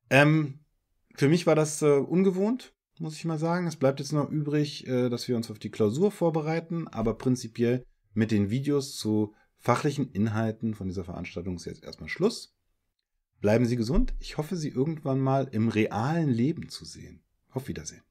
Ähm, für mich war das äh, ungewohnt, muss ich mal sagen. Es bleibt jetzt noch übrig, äh, dass wir uns auf die Klausur vorbereiten, aber prinzipiell mit den Videos zu fachlichen Inhalten von dieser Veranstaltung ist jetzt erstmal Schluss. Bleiben Sie gesund. Ich hoffe, Sie irgendwann mal im realen Leben zu sehen. Auf Wiedersehen.